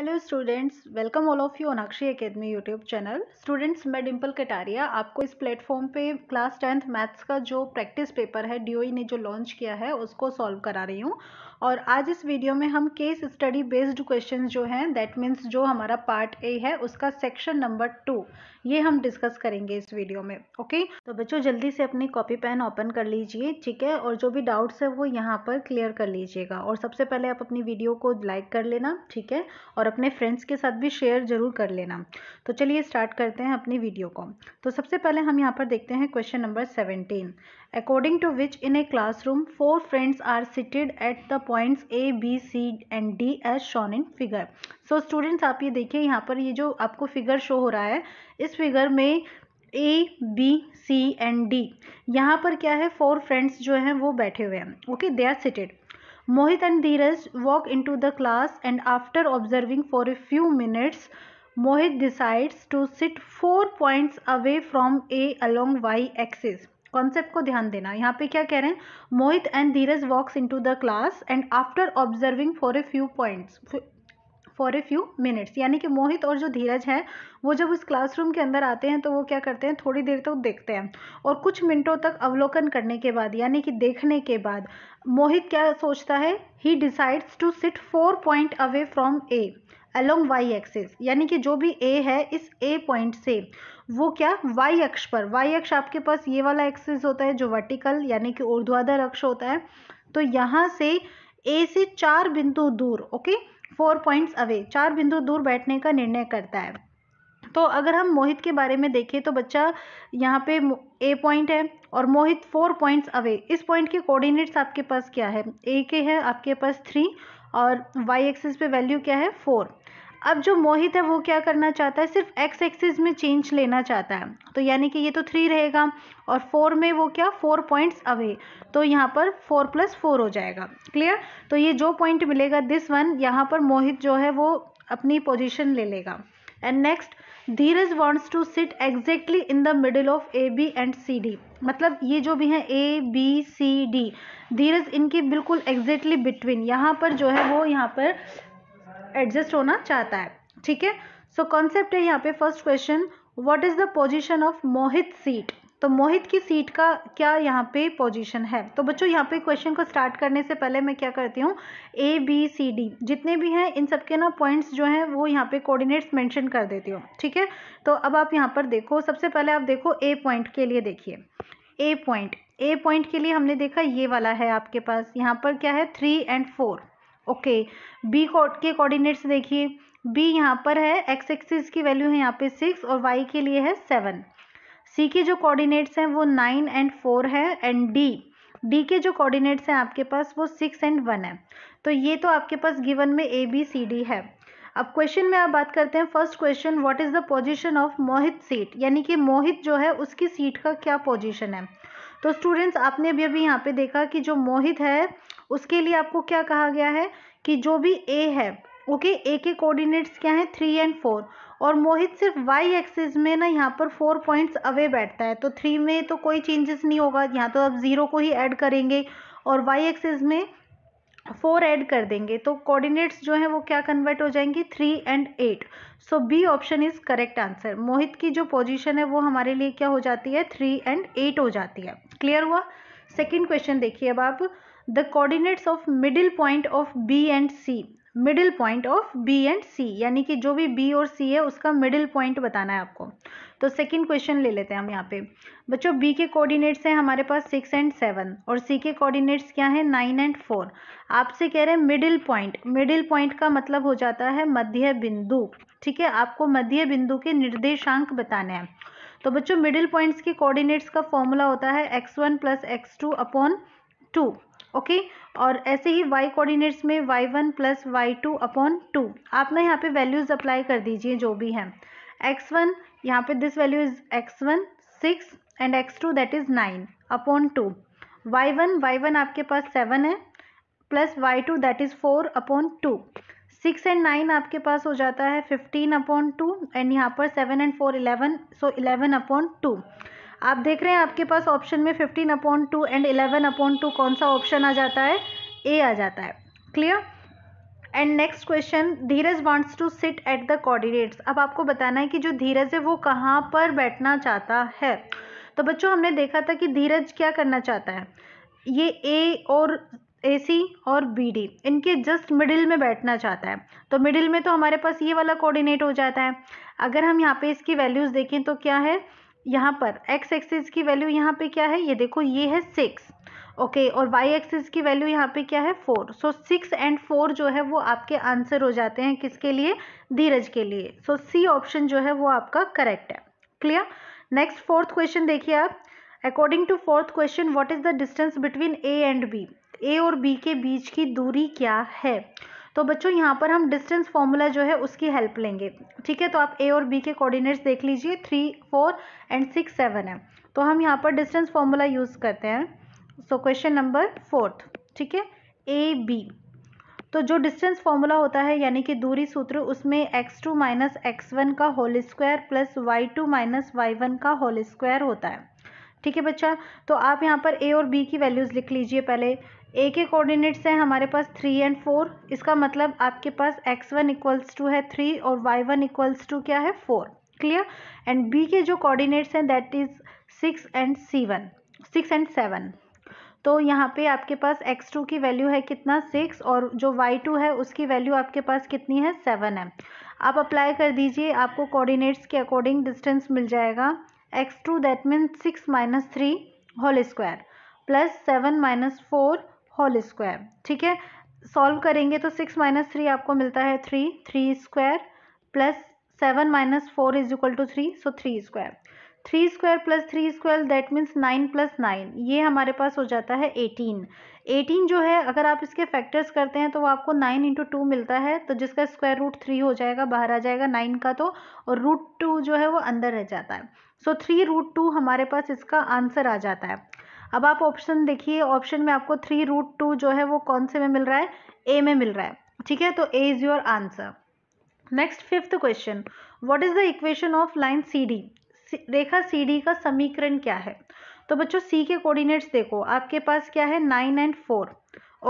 Hello students welcome all of you Anakshi academy YouTube channel students मैं डिम्पल कटारिया आपको इस platform पे क्लास टेंथ मैथ्स का जो प्रैक्टिस पेपर है डीओई e ने जो लॉन्च किया है उसको सॉल्व करा रही हूँ और आज इस वीडियो में हम केस स्टडी बेस्ड क्वेश्चन जो हैं दैट मीन्स जो हमारा पार्ट ए है उसका सेक्शन नंबर टू ये हम डिस्कस करेंगे इस वीडियो में ओके तो बच्चों जल्दी से अपनी कॉपी पेन ओपन कर लीजिए ठीक है और जो भी डाउट्स है वो यहाँ पर क्लियर कर लीजिएगा और सबसे पहले आप अपनी वीडियो को लाइक कर लेना ठीक है और अपने फ्रेंड्स के साथ भी शेयर जरूर कर लेना तो चलिए स्टार्ट करते हैं अपनी वीडियो को तो सबसे पहले हम यहाँ पर देखते हैं question number seventeen according to which in a classroom four friends are seated at the points A, B, C and D as shown in figure. So students आप ये देखिए यहाँ पर ये जो आपको figure show हो रहा है इस figure में A B C and D यहाँ पर क्या है फोर फ्रेंड्स जो हैं वो बैठे हुए हैं okay they are seated Mohit and Dheeraj walk in to the class and after observing for a few minutes Mohit decides to sit four points away from A along y axis. Concept को ध्यान देना यहाँ पे क्या कह रहे हैं Mohit and Dheeraj walks into the class and after observing for a few points for a few minutes यानी कि मोहित और जो धीरज है वो जब उस क्लासरूम के अंदर आते हैं तो वो क्या करते हैं थोड़ी देर तक तो देखते हैं और कुछ मिनटों तक अवलोकन करने के बाद यानी कि देखने के बाद मोहित क्या सोचता है he decides to sit four point away from A along Y axis यानी कि जो भी ए है इस ए पॉइंट से वो क्या वाई अक्ष पर वाई अक्ष आपके पास ये वाला एक्सिस होता है जो वर्टिकल यानी कि ऊर्ध्वाधर अक्ष होता है तो यहाँ से ए से चार बिंदु दूर ओके फोर पॉइंट्स अवे चार बिंदु दूर बैठने का निर्णय करता है तो अगर हम मोहित के बारे में देखें तो बच्चा यहाँ पे ए पॉइंट है और मोहित फोर पॉइंट्स अवे इस पॉइंट के कोऑर्डिनेट्स आपके पास क्या है ए के है आपके पास थ्री और वाई एक्सिस पे वैल्यू क्या है फोर अब जो मोहित है वो क्या करना चाहता है सिर्फ एक्स एक्सिस में चेंज लेना चाहता है तो यानी कि ये तो थ्री रहेगा और फोर में वो क्या फोर पॉइंट्स अवे तो यहाँ पर फोर प्लस फोर हो जाएगा क्लियर तो ये जो पॉइंट मिलेगा दिस वन यहाँ पर मोहित जो है वो अपनी पोजिशन ले लेगा and next Dheeraj wants to sit exactly in the middle of A B and C D मतलब ये जो भी है ए बी सी डी धीरज इनकी बिल्कुल एग्जैक्टली बिटवीन यहाँ पर जो है वो यहाँ पर एडजस्ट होना चाहता है ठीक है सो कॉन्सेप्ट है यहाँ पे first question what is the position of Mohit seat तो मोहित की सीट का क्या यहाँ पे पोजीशन है तो बच्चों यहाँ पे क्वेश्चन को स्टार्ट करने से पहले मैं क्या करती हूँ ए बी सी डी जितने भी हैं इन सबके ना पॉइंट्स जो हैं वो यहाँ पे कोऑर्डिनेट्स मेंशन कर देती हूँ ठीक है तो अब आप यहाँ पर देखो सबसे पहले आप देखो ए पॉइंट के लिए देखिए ए पॉइंट ए पॉइंट के लिए हमने देखा ये वाला है आपके पास यहाँ पर क्या है three and four okay B के कोऑर्डिनेट्स देखिए बी यहाँ पर है एक्स एक्सिस की वैल्यू है यहाँ पे सिक्स और वाई के लिए है सेवन सी के जो कोऑर्डिनेट्स हैं वो नाइन एंड फोर है एंड डी डी के जो कोऑर्डिनेट्स हैं आपके पास वो सिक्स एंड वन है तो ये तो आपके पास गिवन में ए बी सी डी है अब क्वेश्चन में आप बात करते हैं first question what is the position of Mohit seat यानी कि मोहित जो है उसकी सीट का क्या पोजीशन है तो स्टूडेंट्स आपने अभी अभी यहाँ पे देखा कि जो मोहित है उसके लिए आपको क्या कहा गया है कि जो भी ए है ओके ए के कोऑर्डिनेट्स क्या हैं थ्री एंड फोर और मोहित सिर्फ वाई एक्सिस में ना यहाँ पर फोर पॉइंट्स अवे बैठता है तो थ्री में तो कोई चेंजेस नहीं होगा यहाँ तो आप ज़ीरो को ही ऐड करेंगे और वाई एक्सिस में फोर ऐड कर देंगे तो कोऑर्डिनेट्स जो हैं वो क्या कन्वर्ट हो जाएंगी three and eight so B option is correct answer Mohit की जो पोजिशन है वो हमारे लिए क्या हो जाती है थ्री एंड एट हो जाती है क्लियर हुआ सेकेंड क्वेश्चन देखिए अब आप the coordinates of middle point of B and C middle point of B and C यानी कि जो भी बी और सी है उसका मिडिल पॉइंट बताना है आपको तो सेकंड क्वेश्चन ले लेते हैं हम यहाँ पे बच्चों बी के कोऑर्डिनेट्स हैं हमारे पास सिक्स एंड सेवन और सी के कोऑर्डिनेट्स क्या हैं नाइन एंड फोर आपसे कह रहे हैं मिडिल पॉइंट मिडिल पॉइंट का मतलब हो जाता है मध्य बिंदु ठीक है आपको मध्य बिंदु के निर्देशांक बताने हैं तो बच्चों मिडिल पॉइंट्स के कोऑर्डिनेट्स का फॉर्मूला होता है x one plus x two upon two okay और ऐसे ही वाई कोऑर्डिनेट्स में y one plus y two upon two आप ना यहाँ पे वैल्यूज़ अप्लाई कर दीजिए जो भी हैं एक्स वन यहाँ पे this value is x one six and x two that is nine upon two y one y one आपके पास सेवन है plus y two that is four upon two six and nine आपके पास हो जाता है फिफ्टीन अपॉन टू एंड यहाँ पर seven and four eleven so eleven upon two आप देख रहे हैं आपके पास ऑप्शन में fifteen upon two and eleven upon two कौन सा ऑप्शन आ जाता है ए आ जाता है clear and next question Dheeraj wants to sit at the coordinates अब आपको बताना है कि जो धीरज है वो कहाँ पर बैठना चाहता है तो बच्चों हमने देखा था कि धीरज क्या करना चाहता है ये ए और ए सी और बी डी इनके जस्ट मिडिल में बैठना चाहता है तो मिडिल में तो हमारे पास ये वाला कोऑर्डिनेट हो जाता है अगर हम यहाँ पे इसकी वैल्यूज़ देखें तो क्या है यहाँ पर एक्स एक्सिस की वैल्यू यहाँ पे क्या है ये देखो ये है सिक्स ओके okay, और वाई एक्सिस की वैल्यू यहाँ पे क्या है four so six and four जो है वो आपके आंसर हो जाते हैं किसके लिए धीरज के लिए सो सी ऑप्शन जो है वो आपका करेक्ट है क्लियर नेक्स्ट फोर्थ क्वेश्चन देखिए आप according to fourth question what is the distance between A and B A और बी के बीच की दूरी क्या है तो बच्चों यहाँ पर हम डिस्टेंस फॉर्मूला जो है उसकी हेल्प लेंगे ठीक है तो आप ए और बी के कोऑर्डिनेट्स देख लीजिए three four and six seven है तो हम यहाँ पर डिस्टेंस फॉर्मूला यूज़ करते हैं सो क्वेश्चन नंबर फोर्थ ठीक है ए बी तो जो डिस्टेंस फॉर्मूला होता है यानी कि दूरी सूत्र उसमें x two minus x one का whole square plus y two minus y one का होल स्क्वायर होता है ठीक है बच्चा तो आप यहाँ पर ए और बी की वैल्यूज़ लिख लीजिए पहले ए के कोऑर्डिनेट्स हैं हमारे पास थ्री एंड फोर इसका मतलब आपके पास एक्स वन इक्वल्स टू है थ्री और वाई वन इक्वल्स टू क्या है फोर क्लियर एंड बी के जो कोऑर्डिनेट्स हैं that is six and one six and seven तो यहाँ पे आपके पास एक्स टू की वैल्यू है कितना सिक्स और जो वाई टू है उसकी वैल्यू आपके पास कितनी है सेवन है आप अप्लाई कर दीजिए आपको कोऑर्डिनेट्स के अकॉर्डिंग डिस्टेंस मिल जाएगा x two that mean six minus three whole square plus seven minus four whole square ठीक है सॉल्व करेंगे तो सिक्स माइनस थ्री आपको मिलता है three three square plus seven minus four is equal to three so three square three square plus three square that means nine plus nine ये हमारे पास हो जाता है एटीन एटीन जो है अगर आप इसके फैक्टर्स करते हैं तो वो आपको नाइन इंटू टू मिलता है तो जिसका स्क्वायर रूट थ्री हो जाएगा बाहर आ जाएगा नाइन का तो और रूट टू जो है वो अंदर रह जाता है सो थ्री रूट टू हमारे पास इसका आंसर आ जाता है अब आप ऑप्शन देखिए ऑप्शन में आपको थ्री रूट टू जो है वो कौन से में मिल रहा है ए में मिल रहा है ठीक है तो A is your answer next fifth question what is the equation of line C D रेखा सी डी का समीकरण क्या है तो बच्चों सी के कोऑर्डिनेट्स देखो आपके पास क्या है नाइन एंड फोर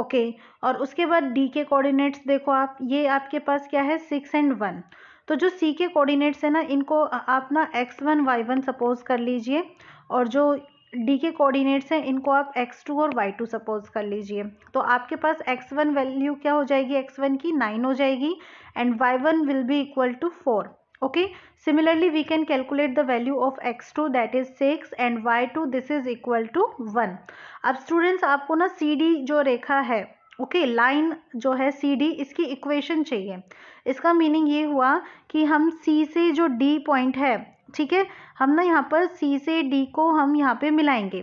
ओके और उसके बाद डी के कोऑर्डिनेट्स देखो आप ये आपके पास क्या है सिक्स एंड वन तो जो सी के कोऑर्डिनेट्स है ना इनको आप ना x one y one suppose कर लीजिए और जो डी के कोऑर्डिनेट्स हैं इनको आप एक्स टू और वाई टू सपोज कर लीजिए तो आपके पास एक्स वन वैल्यू क्या हो जाएगी एक्स वन की नाइन हो जाएगी and y one will be equal to four okay similarly we can calculate the value of x two that is six and y two this is equal to one अब students आपको ना C D जो रेखा है okay okay, line जो है C D इसकी equation चाहिए इसका मीनिंग ये हुआ कि हम सी से जो डी पॉइंट है ठीक है हम ना यहाँ पर सी से डी को हम यहाँ पे मिलाएंगे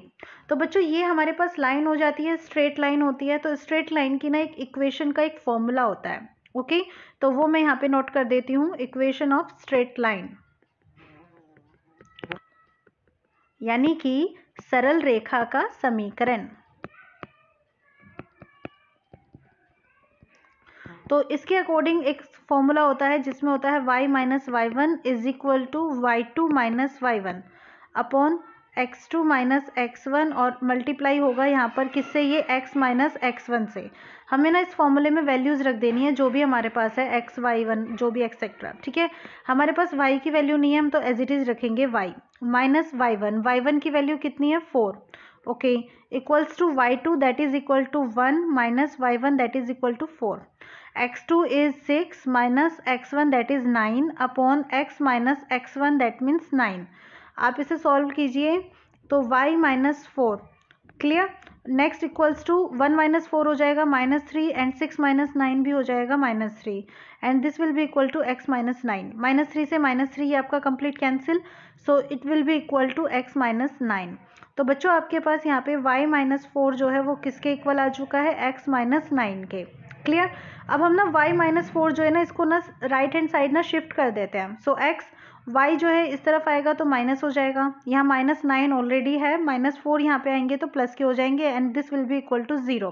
तो बच्चों ये हमारे पास लाइन हो जाती है स्ट्रेट लाइन होती है तो स्ट्रेट लाइन की ना एक इक्वेशन का एक फॉर्मूला होता है ओके तो वो मैं यहाँ पे नोट कर देती हूँ इक्वेशन ऑफ स्ट्रेट लाइन यानी कि सरल रेखा का समीकरण तो इसके अकॉर्डिंग एक फॉर्मूला होता है जिसमें होता है y minus y one is equal to y two minus y one upon x two minus x one और मल्टीप्लाई होगा यहाँ पर किससे ये x माइनस एक्स वन से हमें ना इस फॉर्मूले में वैल्यूज़ रख देनी है जो भी हमारे पास है एक्स वाई वन जो भी एक्सेट्रा ठीक है हमारे पास y की वैल्यू नहीं है हम तो एज इट इज़ रखेंगे y minus y one y one की वैल्यू कितनी है four okay equals to y two that is equal to one minus y one that is equal to four x2 is 6 minus x1 that is 9 upon x minus x1 that means 9 आप इसे solve कीजिए तो y minus four clear next equals to one minus four हो जाएगा minus three and six minus nine भी हो जाएगा minus three and this will भी equal to x minus nine minus three से माइनस थ्री आपका complete cancel so it will भी equal to x minus nine तो बच्चों आपके पास यहाँ पे y माइनस फोर जो है वो किसके इक्वल आ चुका है x माइनस नाइन के क्लियर अब हम ना y माइनस फोर जो है ना इसको ना राइट हैंड साइड ना शिफ्ट कर देते हैं सो so, x y जो है इस तरफ आएगा तो माइनस हो जाएगा यहाँ माइनस नाइन ऑलरेडी है माइनस फोर यहाँ पे आएंगे तो प्लस के हो जाएंगे and this will be equal to zero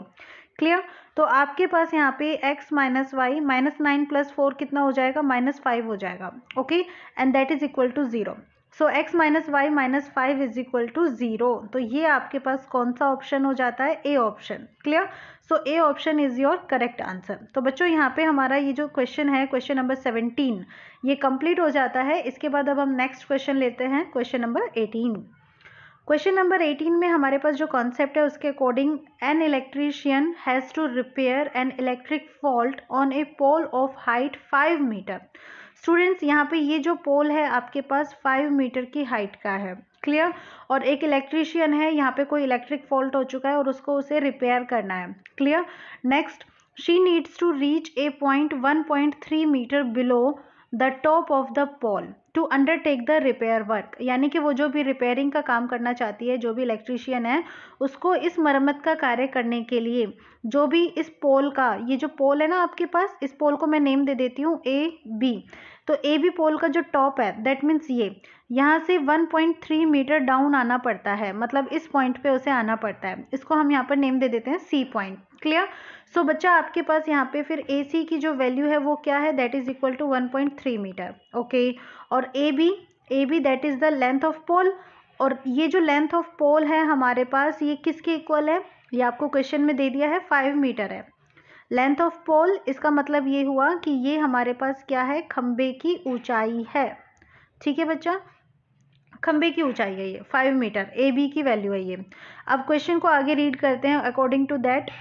clear तो आपके पास यहाँ पे x minus y minus nine plus four कितना हो जाएगा माइनस फाइव हो जाएगा okay and that is equal to zero so x minus y minus five is equal to zero तो ये आपके पास कौन सा ऑप्शन हो जाता है A option clear so A option is your correct answer तो बच्चों यहाँ पे हमारा ये जो क्वेश्चन है क्वेश्चन नंबर सेवनटीन ये कंप्लीट हो जाता है इसके बाद अब हम नेक्स्ट क्वेश्चन लेते हैं question number eighteen question number eighteen में हमारे पास जो कॉन्सेप्ट है उसके according an electrician has to repair an electric fault on a pole of height five metre students यहाँ पे ये जो पोल है आपके पास फाइव मीटर की हाइट का है क्लियर और एक इलेक्ट्रीशियन है यहाँ पे कोई इलेक्ट्रिक फॉल्ट हो चुका है और उसको उसे रिपेयर करना है clear next to reach a point one point three metre below the top of the pole to undertake the repair work यानी कि वो जो भी रिपेयरिंग का काम करना चाहती है जो भी इलेक्ट्रीशियन है उसको इस मरम्मत का कार्य करने के लिए जो भी इस पोल का ये जो पोल है ना आपके पास इस पोल को मैं नेम दे देती हूँ ए बी तो ए बी पोल का जो टॉप है दैट मीन्स ये यहाँ से 1.3 मीटर डाउन आना पड़ता है मतलब इस पॉइंट पे उसे आना पड़ता है इसको हम यहाँ पर नेम दे देते हैं सी पॉइंट क्लियर सो बच्चा आपके पास यहाँ पे फिर ए सी की जो वैल्यू है वो क्या है that is equal to one point three metre okay और A B A B that is the length of pole और ये जो लेंथ ऑफ पोल है हमारे पास ये किसके इक्वल है ये आपको क्वेश्चन में दे दिया है फाइव मीटर है लेंथ ऑफ पोल इसका मतलब ये हुआ कि ये हमारे पास क्या है खम्बे की ऊंचाई है ठीक है बच्चा खम्बे की ऊंचाई है ये फाइव मीटर ए बी की वैल्यू है ये अब क्वेश्चन को आगे रीड करते हैं according to that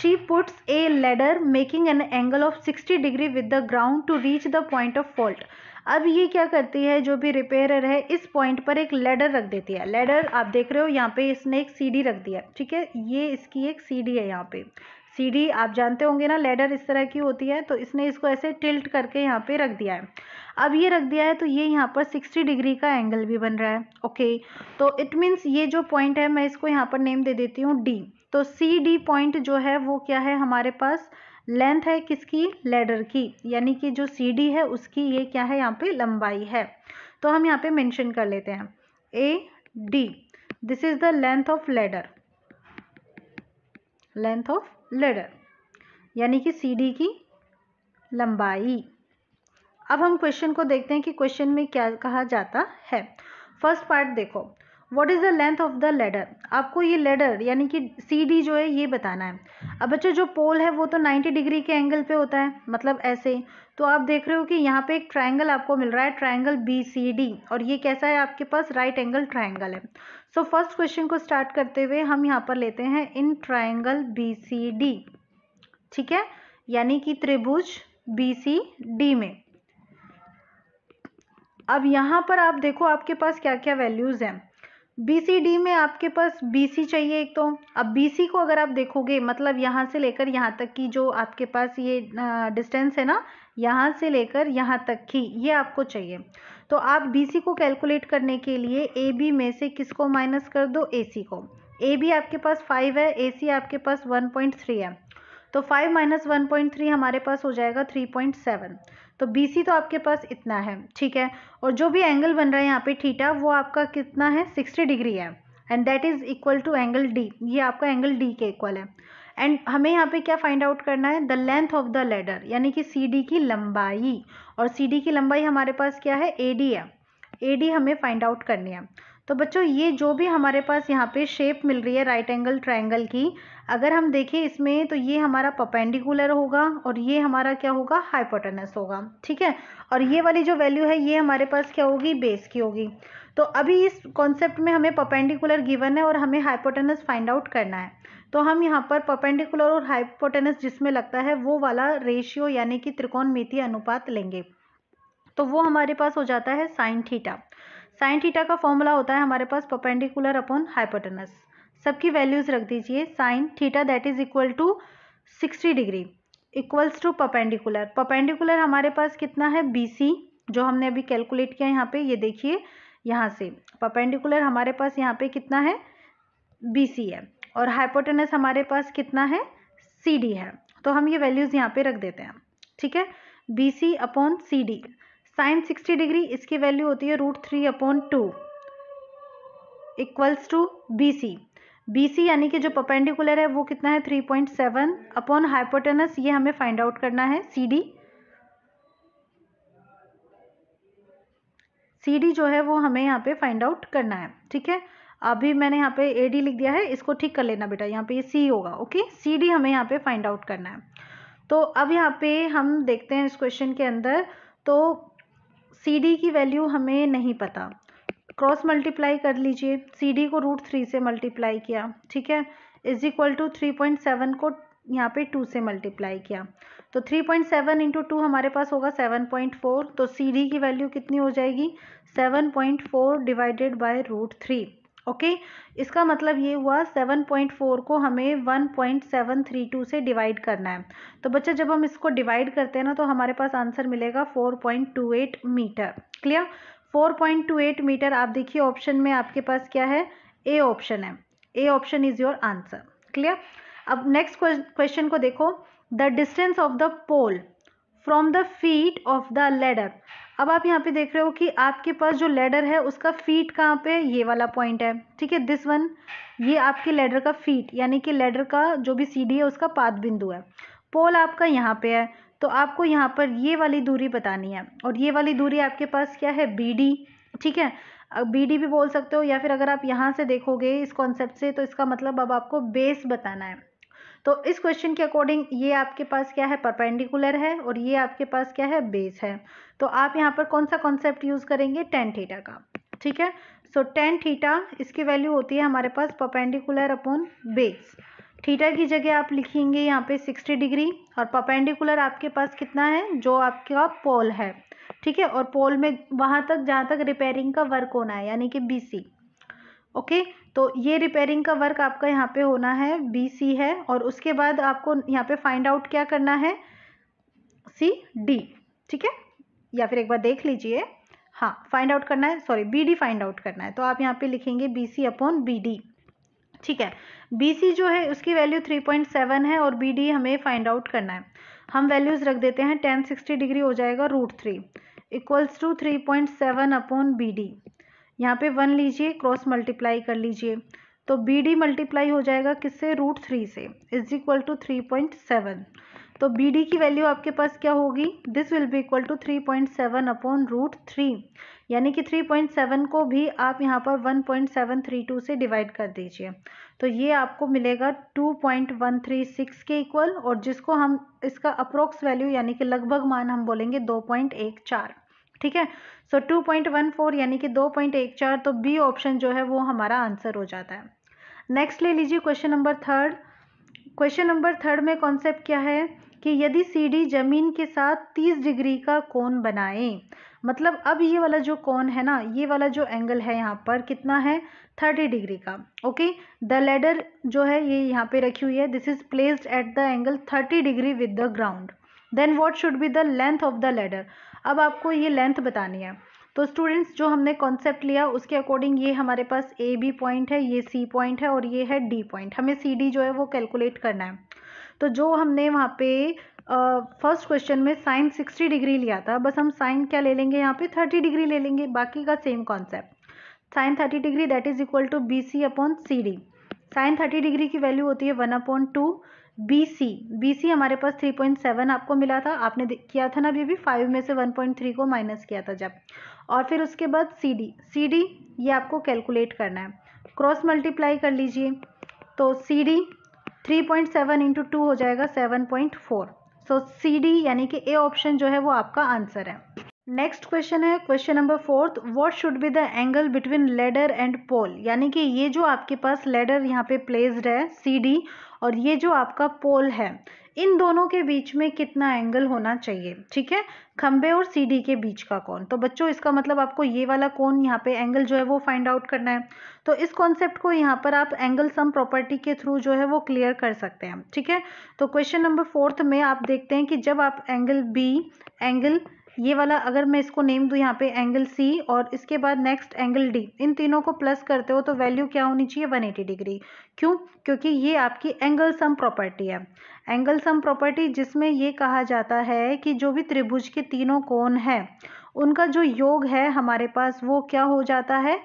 she puts a ladder making an angle of sixty degree with the ground to reach the point of fault अब ये क्या करती है जो भी रिपेयरर है इस पॉइंट पर एक लेडर रख देती है लेडर आप देख रहे हो यहाँ पे इसने एक सीडी रख दिया ठीक है ये इसकी एक सीडी है यहाँ पे सीढ़ी आप जानते होंगे ना लेडर इस तरह की होती है तो इसने इसको ऐसे टिल्ट करके यहाँ पे रख दिया है अब ये रख दिया है तो ये यहाँ पर सिक्सटी डिग्री का एंगल भी बन रहा है ओके तो इट मीन्स ये जो पॉइंट है मैं इसको यहाँ पर नेम दे देती हूँ डी तो सी डी पॉइंट जो है वो क्या है हमारे पास लेंथ है किसकी लेडर की यानी कि जो सी डी है उसकी ये क्या है यहाँ पे लंबाई है तो हम यहाँ पे मैंशन कर लेते हैं A D this is the length of ladder length of ladder यानी कि सीढ़ी की लंबाई अब हम क्वेश्चन को देखते हैं कि क्वेश्चन में क्या कहा जाता है फर्स्ट पार्ट देखो what is the length of the ladder आपको ये लेडर यानी कि सीढ़ी जो है ये बताना है अब बच्चों जो पोल है वो तो 90 डिग्री के एंगल पे होता है मतलब ऐसे तो आप देख रहे हो कि यहाँ पे एक ट्राइंगल आपको मिल रहा है ट्राइंगल बी सी डी और ये कैसा है आपके पास राइट एंगल ट्राइंगल है सो फर्स्ट क्वेश्चन को स्टार्ट करते हुए हम यहाँ पर लेते हैं in triangle B C D ठीक है यानी कि त्रिभुज बी सी डी में अब यहाँ पर आप देखो आपके पास क्या क्या वैल्यूज़ हैं बी सी डी में आपके पास बी सी चाहिए एक तो अब बी सी को अगर आप देखोगे मतलब यहाँ से लेकर यहाँ तक की जो आपके पास ये डिस्टेंस है ना यहाँ से लेकर यहाँ तक की ये आपको चाहिए तो आप बी सी को कैलकुलेट करने के लिए ए बी में से किसको माइनस कर दो ए सी को ए बी आपके पास फाइव है ए आपके पास वन है तो five minus one point three हमारे पास हो जाएगा थ्री पॉइंट सेवन तो बी सी तो आपके पास इतना है ठीक है और जो भी एंगल बन रहा है यहाँ पे थीटा वो आपका कितना है सिक्सटी डिग्री है and that is equal to angle D ये आपका एंगल डी के इक्वल है एंड हमें यहाँ पे क्या फाइंड आउट करना है the length of the ladder यानी कि सी की लंबाई और सी की लंबाई हमारे पास क्या है ए डी है ए डी हमें फाइंड आउट करनी है तो बच्चों ये जो भी हमारे पास यहाँ पे शेप मिल रही है राइट एंगल ट्राइंगल की अगर हम देखें इसमें तो ये हमारा पपेंडिकुलर होगा और ये हमारा क्या होगा हाइपोटनस होगा ठीक है और ये वाली जो वैल्यू है ये हमारे पास क्या होगी बेस की होगी तो अभी इस कॉन्सेप्ट में हमें पपेंडिकुलर गिवन है और हमें हाइपोटेनस फाइंड आउट करना है तो हम यहाँ पर पपेंडिकुलर और हाइपोटेनस जिसमें लगता है वो वाला रेशियो यानी कि मिति अनुपात लेंगे तो वो हमारे पास हो जाता है साइन थीटा साइन थीटा का फॉर्मूला होता है हमारे पास पपेंडिकुलर अपॉन हाइपोटेनस सबकी वैल्यूज़ रख दीजिए sine theta that is equal to sixty degree equals to perpendicular perpendicular हमारे पास कितना है बी सी जो हमने अभी कैलकुलेट किया यहाँ पे ये देखिए यहाँ से परपेंडिकुलर हमारे पास यहाँ पे कितना है बी सी है और हाइपोटेनस हमारे पास कितना है सी डी है तो हम ये वैल्यूज़ यहाँ पे रख देते हैं ठीक है B C upon C D sine sixty degree इसकी वैल्यू होती है root three upon two equals to B C B C यानी कि जो पपेंडिकुलर है वो कितना है three point seven upon hypotenuse ये हमें फाइंड आउट करना है सी डी सी डी जो है वो हमें यहाँ पे फाइंड आउट करना है ठीक है अभी मैंने यहाँ पे ए डी लिख दिया है इसको ठीक कर लेना बेटा यहाँ पे ये सी होगा ओके सी डी हमें यहाँ पे फाइंड आउट करना है तो अब यहाँ पे हम देखते हैं इस क्वेश्चन के अंदर तो सी डी की वैल्यू हमें नहीं पता क्रॉस मल्टीप्लाई कर लीजिए सी डी को रूट थ्री से मल्टीप्लाई किया ठीक है is equal to three point seven को यहाँ पे टू से मल्टीप्लाई किया तो 3.7 पॉइंट सेवन इंटू टू हमारे पास होगा 7.4 तो सी डी की वैल्यू कितनी हो जाएगी 7.4 divided by root three okay इसका मतलब ये हुआ 7.4 को हमें 1.732 से डिवाइड करना है तो बच्चा जब हम इसको डिवाइड करते हैं ना तो हमारे पास आंसर मिलेगा 4.28 मीटर क्लियर 4.28 मीटर आप देखिए ऑप्शन में आपके पास क्या है ए ऑप्शन है A option is your answer clear अब नेक्स्ट क्वेश्चन को देखो the distance of the pole from the feet of the ladder अब आप यहाँ पे देख रहे हो कि आपके पास जो लेडर है उसका फीट कहाँ पे ये वाला पॉइंट है ठीक है दिस वन ये आपके लेडर का फीट यानी कि लेडर का जो भी सीडी है उसका पाद बिंदु है पोल आपका यहाँ पे है तो आपको यहाँ पर ये वाली दूरी बतानी है और ये वाली दूरी आपके पास क्या है बी डी ठीक है बी डी भी बोल सकते हो या फिर अगर आप यहाँ से देखोगे इस कॉन्सेप्ट से तो इसका मतलब अब आपको बेस बताना है तो इस क्वेश्चन के अकॉर्डिंग ये आपके पास क्या है परपेंडिकुलर है और ये आपके पास क्या है बेस है तो आप यहाँ पर कौन सा कॉन्सेप्ट यूज़ करेंगे टेन थीटा का ठीक है सो टेन थीटा इसकी वैल्यू होती है हमारे पास परपेंडिकुलर अपॉन बेस थीटा की जगह आप लिखेंगे यहाँ पे सिक्सटी डिग्री और परपेंडिकुलर आपके पास कितना है जो आपका पोल है ठीक है और पोल में वहाँ तक जहाँ तक रिपेयरिंग का वर्क होना है यानी कि बी सी ओके तो ये रिपेयरिंग का वर्क आपका यहाँ पे होना है बी सी है और उसके बाद आपको यहाँ पे फाइंड आउट क्या करना है सी डी ठीक है या फिर एक बार देख लीजिए हाँ फाइंड आउट करना है sorry B D find out करना है तो आप यहाँ पे लिखेंगे B C upon B D ठीक है बी सी जो है उसकी वैल्यू थ्री पॉइंट सेवन है और बी डी हमें फाइंड आउट करना है हम वैल्यूज़ रख देते हैं टेन सिक्सटी डिग्री हो जाएगा root three equals to three point seven upon B D यहाँ पे वन लीजिए क्रॉस मल्टीप्लाई कर लीजिए तो बी डी मल्टीप्लाई हो जाएगा किससे रूट थ्री से is equal to three point seven तो बी डी की वैल्यू आपके पास क्या होगी this will be equal to three point seven upon root three यानी कि थ्री पॉइंट सेवन को भी आप यहाँ पर one point seven three two से डिवाइड कर दीजिए तो ये आपको मिलेगा two point one three six के इक्वल और जिसको हम इसका अप्रोक्स वैल्यू यानी कि लगभग मान हम बोलेंगे दो पॉइंट एक चार ठीक है so two point one four यानी कि दो पॉइंट एक चार तो बी ऑप्शन जो है वो हमारा आंसर हो जाता है नेक्स्ट ले लीजिए question number third question number third में कॉन्सेप्ट क्या है कि यदि सीढ़ी जमीन के साथ तीस डिग्री का कोण बनाए मतलब अब ये वाला जो कोण है ना ये वाला जो एंगल है यहाँ पर कितना है थर्टी डिग्री का ओके द लेडर जो है ये यहाँ पे रखी हुई है this is placed at the angle thirty degree with the ground then what should be the length of the ladder अब आपको ये लेंथ बतानी है तो स्टूडेंट्स जो हमने कॉन्सेप्ट लिया उसके अकॉर्डिंग ये हमारे पास ए बी पॉइंट है ये सी पॉइंट है और ये है डी पॉइंट हमें सी डी जो है वो कैलकुलेट करना है तो जो हमने वहाँ पे फर्स्ट uh, क्वेश्चन में साइन सिक्सटी डिग्री लिया था बस हम साइन क्या ले लेंगे यहाँ पे थर्टी डिग्री ले लेंगे बाकी का same concept sine thirty degree that is equal to B C upon C D sine thirty degree की वैल्यू होती है one upon two B C B C हमारे पास थ्री पॉइंट सेवन आपको मिला था आपने किया था ना अभी भी फाइव में से वन पॉइंट थ्री को माइनस किया था जब और फिर उसके बाद सी डी सी डी ये आपको कैलकुलेट करना है क्रॉस मल्टीप्लाई कर लीजिए तो C D three point seven into two हो जाएगा seven point four so C D यानी कि ए ऑप्शन जो है वो आपका आंसर है नेक्स्ट क्वेश्चन है question number fourth what should be the angle between ladder and pole यानी कि ये जो आपके पास लेडर यहाँ पे प्लेस्ड है सी डी और ये जो आपका पोल है इन दोनों के बीच में कितना एंगल होना चाहिए ठीक है खंबे और सीढ़ी के बीच का कौन तो बच्चों इसका मतलब आपको ये वाला कौन यहाँ पे एंगल जो है वो फाइंड आउट करना है तो इस कॉन्सेप्ट को यहाँ पर आप एंगल सम प्रॉपर्टी के थ्रू जो है वो क्लियर कर सकते हैं ठीक है तो क्वेश्चन नंबर फोर्थ में आप देखते हैं कि जब आप एंगल बी एंगल ये वाला अगर मैं इसको नेम दूँ यहाँ पे एंगल सी और इसके बाद नेक्स्ट एंगल डी इन तीनों को प्लस करते हो तो वैल्यू क्या होनी चाहिए 180 डिग्री क्यों क्योंकि ये आपकी एंगल सम प्रॉपर्टी है एंगल सम प्रॉपर्टी जिसमें ये कहा जाता है कि जो भी त्रिभुज के तीनों कोण हैं उनका जो योग है हमारे पास वो क्या हो जाता है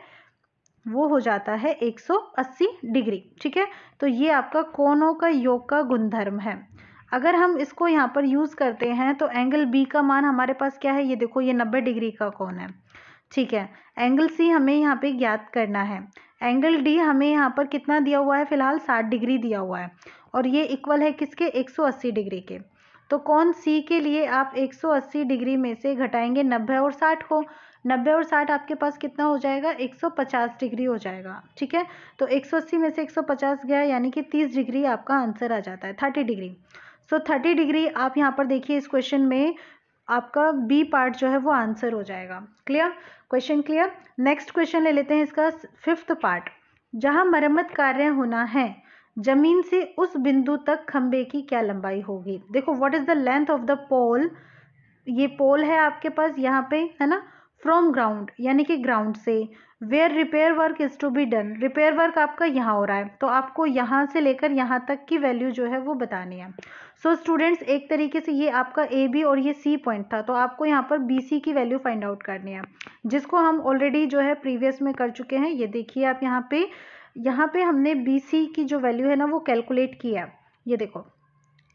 वो हो जाता है 180 डिग्री ठीक है तो ये आपका कोनों का योग का गुणधर्म है अगर हम इसको यहाँ पर यूज़ करते हैं तो एंगल बी का मान हमारे पास क्या है ये देखो ये नब्बे डिग्री का कौन है ठीक है एंगल सी हमें यहाँ पे ज्ञात करना है एंगल डी हमें यहाँ पर कितना दिया हुआ है फिलहाल साठ डिग्री दिया हुआ है और ये इक्वल है किसके एक सौ अस्सी डिग्री के तो कौन सी के लिए आप अस्सी डिग्री में से घटाएंगे नब्बे और साठ को नब्बे और साठ आपके पास कितना हो जाएगा एक सौ पचास डिग्री हो जाएगा ठीक है तो एक सौ अस्सी में से एक सौ पचास गया यानी कि तीस डिग्री आपका आंसर आ जाता है thirty degree so thirty degree आप यहाँ पर देखिए इस क्वेश्चन में आपका बी पार्ट जो है वो आंसर हो जाएगा clear question clear next question ले लेते हैं इसका फिफ्थ पार्ट जहाँ मरम्मत कार्य होना है जमीन से उस बिंदु तक खंबे की क्या लंबाई होगी देखो what is the length of the pole ये पोल है आपके पास यहाँ पे है ना फ्रॉम ग्राउंड यानी कि ग्राउंड से where repair work is to be done repair work आपका यहाँ हो रहा है तो आपको यहाँ से लेकर यहाँ तक की वैल्यू जो है वो बतानी है सो so, स्टूडेंट्स एक तरीके से ये आपका ए बी और ये सी पॉइंट था तो आपको यहाँ पर बी सी की वैल्यू फाइंड आउट करनी है जिसको हम ऑलरेडी जो है प्रीवियस में कर चुके हैं ये देखिए आप यहाँ पे यहाँ पे हमने बी सी की जो वैल्यू है ना वो कैलकुलेट किया ये देखो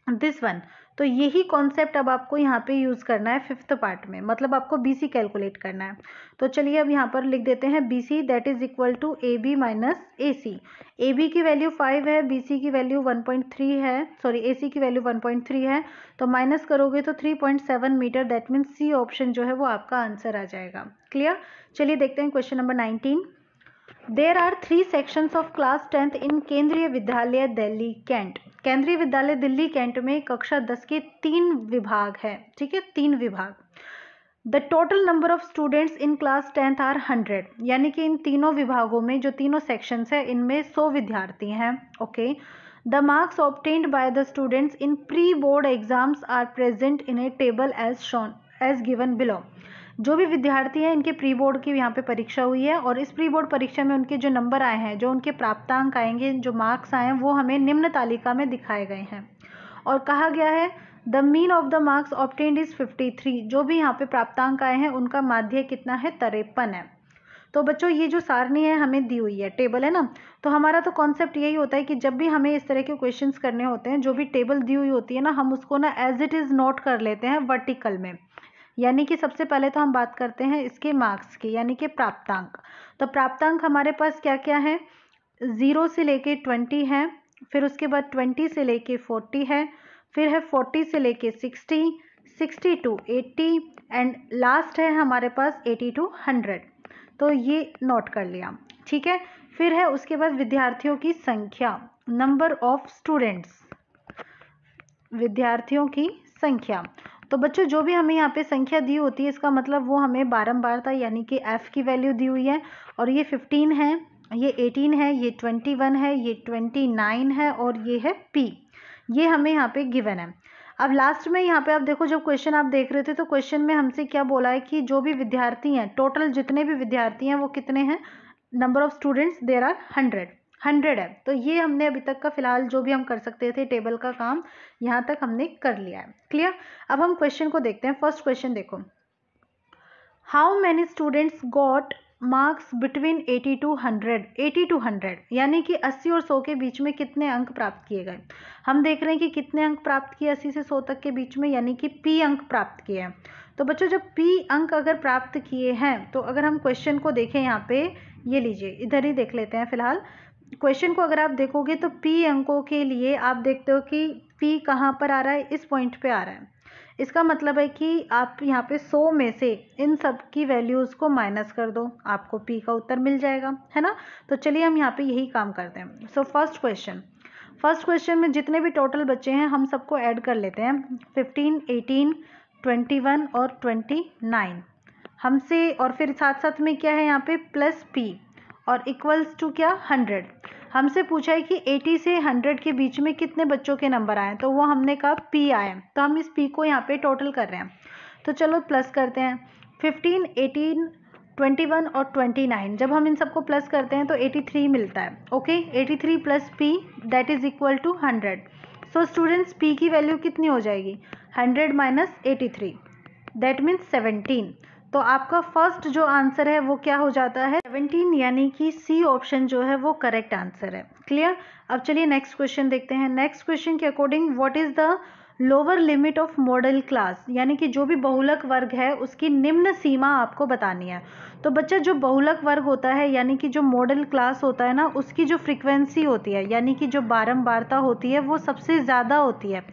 दिस वन तो यही कॉन्सेप्ट अब आपको यहाँ पे यूज़ करना है फिफ्थ पार्ट में मतलब आपको बी सी कैलकुलेट करना है तो चलिए अब यहाँ पर लिख देते हैं B C that is equal to A B minus A C A B की वैल्यू फाइव है बी सी की वैल्यू वन पॉइंट थ्री है सॉरी ए सी की वैल्यू वन पॉइंट थ्री है तो माइनस करोगे तो three point seven metre that means C option जो है वो आपका आंसर आ जाएगा क्लियर चलिए देखते हैं question number nineteen there are three section of class tenth in Kendriya Vidyalaya Delhi cantt केंद्रीय विद्यालय दिल्ली कैंट में कक्षा दस के तीन विभाग है ठीक है तीन विभाग the total number of students in class tenth are hundred यानी कि इन तीनों विभागों में जो तीनों सेक्शंस हैं इनमें सौ विद्यार्थी हैं okay the marks obtained by the students in pre board exams are present in a table as shown as given below जो भी विद्यार्थी हैं इनके प्री बोर्ड की यहाँ पे परीक्षा हुई है और इस प्री बोर्ड परीक्षा में उनके जो नंबर आए हैं जो उनके प्राप्तांक आएंगे जो मार्क्स आए हैं वो हमें निम्न तालिका में दिखाए गए हैं और कहा गया है the mean of the marks obtained is fifty three जो भी यहाँ पे प्राप्तांक आए हैं उनका माध्य कितना है तरेपन है तो बच्चों ये जो सारणी है हमें दी हुई है टेबल है ना तो हमारा तो कॉन्सेप्ट यही होता है कि जब भी हमें इस तरह के क्वेश्चन करने होते हैं जो भी टेबल दी हुई होती है ना हम उसको ना एज इट इज़ नोट कर लेते हैं वर्टिकल में यानी कि सबसे पहले तो हम बात करते हैं इसके मार्क्स की यानी कि प्राप्तांक तो प्राप्तांक हमारे पास क्या क्या है ज़ीरो से लेके ट्वेंटी है फिर उसके बाद ट्वेंटी से लेके फोर्टी है फिर है फोर्टी से लेके sixty sixty to eighty and last है हमारे पास एटी टू हंड्रेड तो ये नोट कर लिया ठीक है फिर है उसके बाद विद्यार्थियों की संख्या नंबर ऑफ स्टूडेंट्स विद्यार्थियों की संख्या तो बच्चों जो भी हमें यहाँ पे संख्या दी होती है इसका मतलब वो हमें था यानी कि एफ़ की वैल्यू दी हुई है और ये फिफ्टीन है ये एटीन है ये ट्वेंटी वन है ये ट्वेंटी नाइन है और ये है पी ये हमें यहाँ पे गिवन है अब लास्ट में यहाँ पे आप देखो जब क्वेश्चन आप देख रहे थे तो क्वेश्चन में हमसे क्या बोला है कि जो भी विद्यार्थी हैं टोटल जितने भी विद्यार्थी हैं वो कितने हैं number of students there are hundred hundred है तो ये हमने अभी तक का फ़िलहाल जो भी हम कर सकते थे टेबल का काम यहाँ तक हमने कर लिया है क्लियर अब हम क्वेश्चन को देखते हैं फर्स्ट क्वेश्चन देखो how many students got marks between eighty to hundred eighty to hundred यानी कि अस्सी और सौ के बीच में कितने अंक प्राप्त किए गए हम देख रहे हैं कि कितने अंक प्राप्त किए अस्सी से सौ तक के बीच में यानी कि पी अंक प्राप्त किए हैं तो बच्चों जब पी अंक अगर प्राप्त किए हैं तो अगर हम क्वेश्चन को देखें यहाँ पे ये लीजिए इधर ही देख लेते हैं फिलहाल क्वेश्चन को अगर आप देखोगे तो पी अंकों के लिए आप देखते हो कि पी कहाँ पर आ रहा है इस पॉइंट पे आ रहा है इसका मतलब है कि आप यहाँ पे सौ में से इन सब की वैल्यूज़ को माइनस कर दो आपको पी का उत्तर मिल जाएगा है ना तो चलिए हम यहाँ पे यही काम करते हैं so first question first question में जितने भी टोटल बच्चे हैं हम सबको ऐड कर लेते हैं फिफ्टीन एटीन ट्वेंटी वन और ट्वेंटी नाइन हमसे और फिर साथ साथ में क्या है यहाँ पे प्लस पी और इक्वल्स टू क्या हंड्रेड हमसे पूछा है कि 80 से 100 के बीच में कितने बच्चों के नंबर आए तो वो हमने कहा पी आए तो हम इस पी को यहाँ पे टोटल कर रहे हैं तो चलो प्लस करते हैं 15, 18, 21 और 29 जब हम इन सबको प्लस करते हैं तो 83 मिलता है okay 83 three plus P that is equal to 100 so students P की वैल्यू कितनी हो जाएगी 100 minus eighty three that means seventeen तो आपका फर्स्ट जो आंसर है वो क्या हो जाता है सेवनटीन यानी कि सी ऑप्शन जो है वो करेक्ट आंसर है क्लियर अब चलिए नेक्स्ट क्वेश्चन देखते हैं नेक्स्ट क्वेश्चन के according what is the lower limit of modal class यानी कि जो भी बहुलक वर्ग है उसकी निम्न सीमा आपको बतानी है तो बच्चा जो बहुलक वर्ग होता है यानी कि जो मॉडल क्लास होता है ना उसकी जो फ्रीक्वेंसी होती है यानी कि जो बारम्बारता होती है वो सबसे ज़्यादा होती है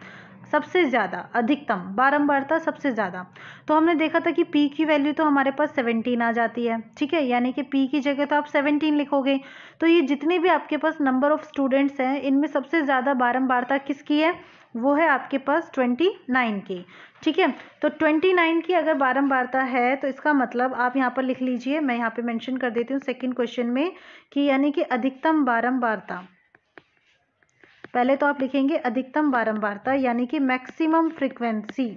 सबसे ज़्यादा अधिकतम बारंबारता सबसे ज़्यादा तो हमने देखा था कि पी की वैल्यू तो हमारे पास सेवनटीन आ जाती है ठीक है यानी कि पी की जगह तो आप सेवनटीन लिखोगे तो ये जितने भी आपके पास नंबर ऑफ स्टूडेंट्स हैं इनमें सबसे ज़्यादा बारंबारता किसकी है वो है आपके पास ट्वेंटी नाइन की ठीक है तो ट्वेंटी नाइन की अगर बारंबारता है तो इसका मतलब आप यहाँ पर लिख लीजिए मैं यहाँ पे मेंशन कर देती हूँ सेकंड क्वेश्चन में कि यानी कि अधिकतम बारंबारता पहले तो आप लिखेंगे अधिकतम बारंबारता यानी कि मैक्सिमम फ्रीक्वेंसी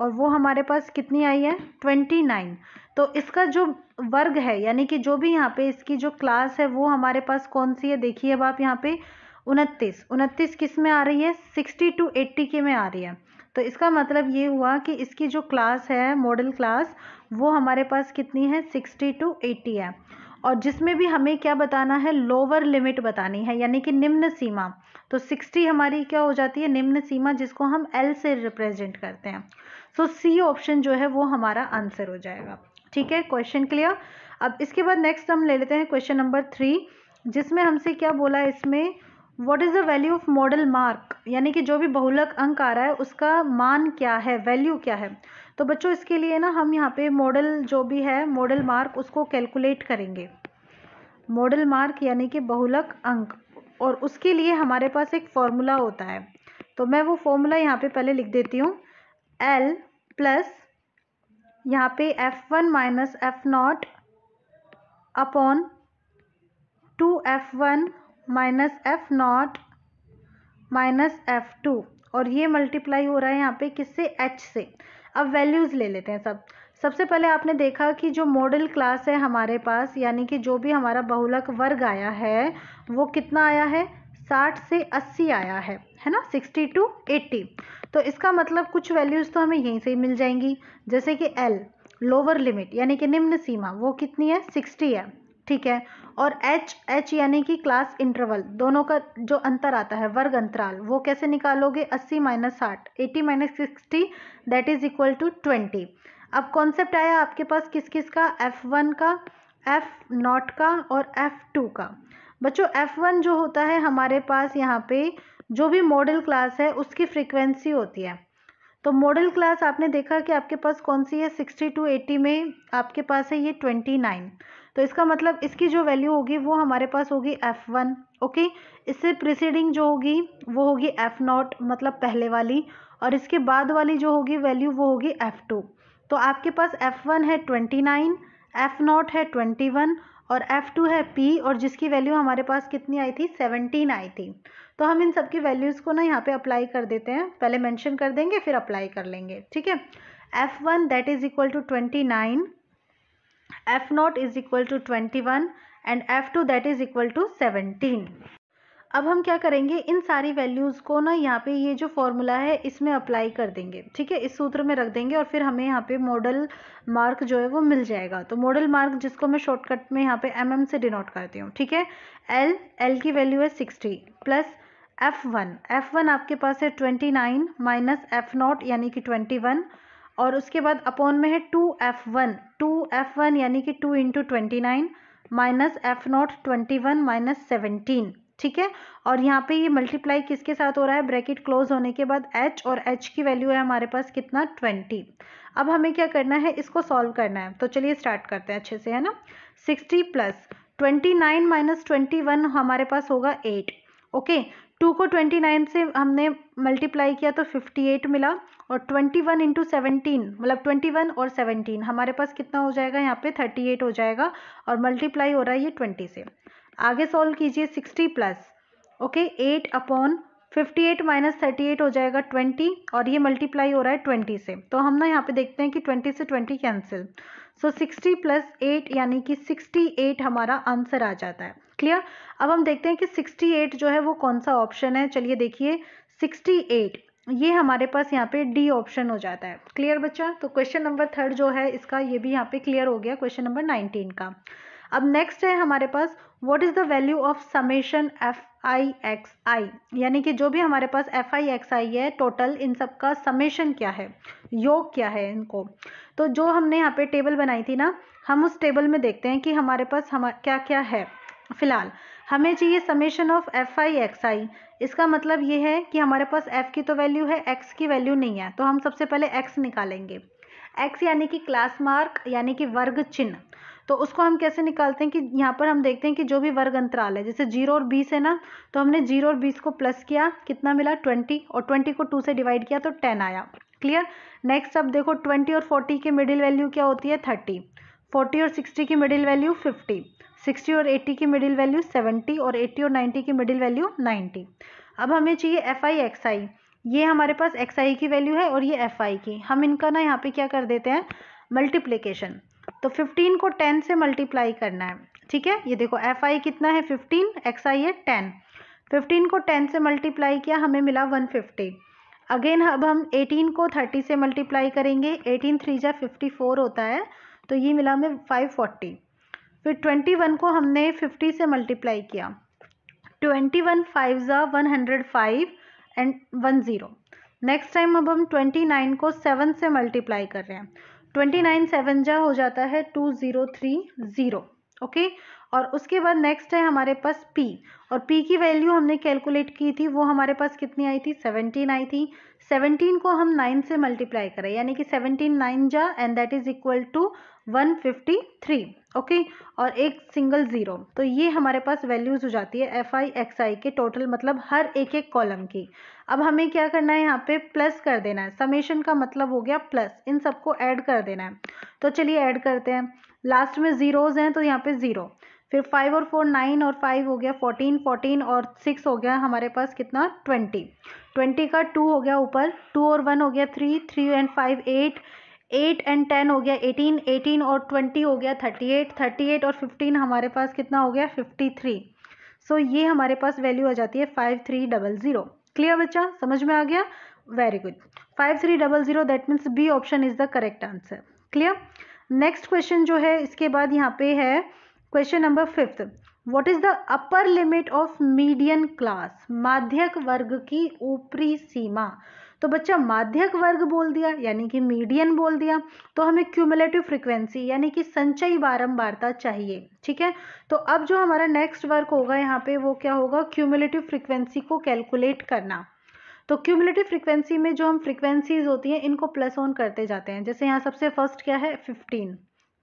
और वो हमारे पास कितनी आई है ट्वेंटी नाइन तो इसका जो वर्ग है यानी कि जो भी यहाँ पे इसकी जो क्लास है वो हमारे पास कौन सी है देखिए अब आप यहाँ पे उनतीस उनतीस किस में आ रही है सिक्सटी टू एट्टी के में आ रही है तो इसका मतलब ये हुआ कि इसकी जो क्लास है मॉडल क्लास वो हमारे पास कितनी है सिक्सटी टू एट्टी है और जिसमें भी हमें क्या बताना है लोअर लिमिट बतानी है यानी कि निम्न सीमा तो 60 हमारी क्या हो जाती है निम्न सीमा जिसको हम एल से रिप्रेजेंट करते हैं सो सी ऑप्शन जो है वो हमारा आंसर हो जाएगा ठीक है क्वेश्चन क्लियर अब इसके बाद नेक्स्ट हम ले लेते हैं क्वेश्चन नंबर थ्री जिसमें हमसे क्या बोला इसमें what is the value of modal mark यानी कि जो भी बहुलक अंक आ रहा है उसका मान क्या है वैल्यू क्या है तो बच्चों इसके लिए ना हम यहाँ पे मॉडल जो भी है मॉडल मार्क उसको कैलकुलेट करेंगे मॉडल मार्क यानी कि बहुलक अंक और उसके लिए हमारे पास एक फॉर्मूला होता है तो मैं वो फॉर्मूला यहाँ पे पहले लिख देती हूँ एल प्लस यहाँ पे F one minus F naught upon two F one minus F naught minus F two और ये मल्टीप्लाई हो रहा है यहाँ पे किससे एच से अब वैल्यूज़ ले लेते हैं सब सबसे पहले आपने देखा कि जो मॉडल क्लास है हमारे पास यानी कि जो भी हमारा बहुलक वर्ग आया है वो कितना आया है साठ से अस्सी आया है है ना सिक्सटी टू एट्टी तो इसका मतलब कुछ वैल्यूज़ तो हमें यहीं से ही मिल जाएंगी जैसे कि एल लोअर लिमिट यानी कि निम्न सीमा वो कितनी है सिक्सटी है ठीक है और एच एच यानी कि क्लास इंटरवल दोनों का जो अंतर आता है वर्ग अंतराल वो कैसे निकालोगे अस्सी माइनस साठ eighty minus sixty that is equal to twenty अब कॉन्सेप्ट आया आपके पास किस किस का एफ वन का एफ नॉट का और एफ टू का बच्चों एफ वन जो होता है हमारे पास यहाँ पे जो भी मॉडल क्लास है उसकी फ्रिक्वेंसी होती है तो मॉडल क्लास आपने देखा कि आपके पास कौन सी है सिक्सटी टू एटी में आपके पास है ये ट्वेंटी नाइन तो इसका मतलब इसकी जो वैल्यू होगी वो हमारे पास होगी एफ वन ओके इससे प्रिसीडिंग जो होगी वो होगी एफ नॉट मतलब पहले वाली और इसके बाद वाली जो होगी वैल्यू वो होगी एफ टू तो आपके पास एफ वन है ट्वेंटी नाइन एफ नॉट है ट्वेंटी वन और एफ टू है पी और जिसकी वैल्यू हमारे पास कितनी आई थी सेवनटीन आई थी तो हम इन सबकी वैल्यूज़ को ना यहाँ पे अप्लाई कर देते हैं पहले मैंशन कर देंगे फिर अप्लाई कर लेंगे ठीक है F one that is equal to twenty nine F naught is equal to twenty one and F two that is equal to seventeen अब हम क्या करेंगे इन सारी वैल्यूज़ को ना यहाँ पे ये जो फॉर्मूला है इसमें अप्लाई कर देंगे ठीक है इस सूत्र में रख देंगे और फिर हमें यहाँ पे मॉडल मार्क जो है वो मिल जाएगा तो मॉडल मार्क जिसको मैं शॉर्टकट में यहाँ पे एम mm से डिनोट करती हूँ ठीक है एल एल की वैल्यू है sixty plus F one F one आपके पास है twenty nine minus F naught यानी कि ट्वेंटी वन और उसके बाद अपॉन में है two F one two F one यानी कि two into twenty nine minus F naught twenty one minus seventeen ठीक है और यहाँ पे ये मल्टीप्लाई किसके साथ हो रहा है ब्रैकेट क्लोज होने के बाद एच और एच की वैल्यू है हमारे पास कितना ट्वेंटी अब हमें क्या करना है इसको सॉल्व करना है तो चलिए स्टार्ट करते हैं अच्छे से है ना sixty plus twenty nine minus twenty one हमारे पास होगा एट ओके टू को ट्वेंटी नाइन से हमने मल्टीप्लाई किया तो फिफ्टी एट मिला और ट्वेंटी वन इंटू मतलब ट्वेंटी वन और 17 हमारे पास कितना हो जाएगा यहाँ पे थर्टी एट हो जाएगा और मल्टीप्लाई हो रहा है ये ट्वेंटी से आगे सॉल्व कीजिए sixty plus okay eight upon fifty eight minus thirty eight हो जाएगा ट्वेंटी और ये मल्टीप्लाई हो रहा है ट्वेंटी से तो हम ना यहाँ पे देखते हैं कि ट्वेंटी से twenty cancel so sixty plus eight यानी कि सिक्सटी एट हमारा आंसर आ जाता है क्लियर अब हम देखते हैं कि सिक्सटी एट जो है वो कौन सा ऑप्शन है चलिए देखिए सिक्सटी एट ये हमारे पास यहाँ पे डी ऑप्शन हो जाता है क्लियर बच्चा तो क्वेश्चन नंबर थर्ड जो है इसका ये भी यहाँ पे क्लियर हो गया क्वेश्चन नंबर नाइनटीन का अब नेक्स्ट है हमारे पास what is the value of summation F I X I यानी कि जो भी हमारे पास एफ आई एक्स आई है टोटल इन सब का समेशन क्या है योग क्या है इनको तो जो हमने यहाँ पे टेबल बनाई थी ना हम उस टेबल में देखते हैं कि हमारे पास हम क्या क्या है फिलहाल हमें चाहिए summation of F I X I इसका मतलब ये है कि हमारे पास एफ़ की तो वैल्यू है एक्स की वैल्यू नहीं है तो हम सबसे पहले एक्स निकालेंगे एक्स यानी कि क्लास मार्क यानी कि वर्ग चिन्ह तो उसको हम कैसे निकालते हैं कि यहाँ पर हम देखते हैं कि जो भी वर्ग अंतराल है जैसे जीरो और बीस है ना तो हमने जीरो और बीस को प्लस किया कितना मिला ट्वेंटी और ट्वेंटी को टू से डिवाइड किया तो टेन आया क्लियर नेक्स्ट अब देखो ट्वेंटी और फोर्टी के मिडिल वैल्यू क्या होती है थर्टी फोर्टी और सिक्सटी की मिडिल वैल्यू फिफ्टी सिक्सटी और एट्टी की मिडिल वैल्यू सेवेंटी और एट्टी और नाइन्टी की मिडिल वैल्यू नाइन्टी अब हमें चाहिए एफ आई एक्स आई ये हमारे पास एक्स आई की वैल्यू है और ये एफ आई की हम इनका ना यहाँ पे क्या कर देते हैं मल्टीप्लीकेशन तो फिफ्टीन को टेन से मल्टीप्लाई करना है ठीक है ये देखो एफ आई कितना है फिफ्टीन एक्स आई है टेन फिफ्टीन को टेन से मल्टीप्लाई किया हमें मिला वन फिफ्टी अगेन अब हम एटीन को थर्टी से मल्टीप्लाई करेंगे एटीन थ्री जा फिफ्टी फोर होता है तो ये मिला हमें फाइव फोर्टी फिर ट्वेंटी वन को हमने फिफ्टी से मल्टीप्लाई किया ट्वेंटी वन फाइव ज़ा one hundred five and one zero next time अब हम ट्वेंटी नाइन को सेवन से मल्टीप्लाई कर रहे हैं ट्वेंटी नाइन सेवन जा हो जाता है two zero three zero okay और उसके बाद नेक्स्ट है हमारे पास P और P की वैल्यू हमने कैलकुलेट की थी वो हमारे पास कितनी आई थी सेवनटीन आई थी सेवनटीन को हम नाइन से मल्टीप्लाई करें यानी कि सेवनटीन नाइन जा and that is equal to 153 okay और एक सिंगल ज़ीरो तो ये हमारे पास वैल्यूज़ हो जाती है एफ आई एक्स आई के टोटल मतलब हर एक एक कॉलम की अब हमें क्या करना है यहाँ पे प्लस कर देना है समेशन का मतलब हो गया प्लस इन सबको ऐड कर देना है तो चलिए ऐड करते हैं लास्ट में ज़ीरोज़ हैं तो यहाँ पे ज़ीरो फिर फाइव और फोर नाइन और फाइव हो गया फोर्टीन फोर्टीन और सिक्स हो गया हमारे पास कितना ट्वेंटी ट्वेंटी का टू हो गया ऊपर टू और वन हो गया three three and five eight eight and ten हो गया एटीन एटीन और ट्वेंटी हो गया थर्टी एट थर्टी एट और फिफ्टीन हमारे पास कितना हो गया फिफ्टी थ्री सो ये हमारे पास वैल्यू आ जाती है five three double zero clear बच्चा समझ में आ गया very good five three double zero that means B option is the correct answer clear next question जो है इसके बाद यहाँ पे है question number fifth what is the upper limit of median class माध्यक वर्ग की ऊपरी सीमा तो बच्चा माध्यक वर्ग बोल दिया यानी कि मीडियन बोल दिया तो हमें क्यूमुलेटिव फ्रिक्वेंसी यानी कि संचयी बारंबारता चाहिए ठीक है तो अब जो हमारा नेक्स्ट वर्क होगा यहाँ पे वो क्या होगा क्यूमुलेटिव फ्रिक्वेंसी को कैलकुलेट करना तो क्यूमुलेटिव फ्रिक्वेंसी में जो हम फ्रिक्वेंसीज होती हैं इनको प्लस ऑन करते जाते हैं जैसे यहाँ सबसे फर्स्ट क्या है फिफ्टीन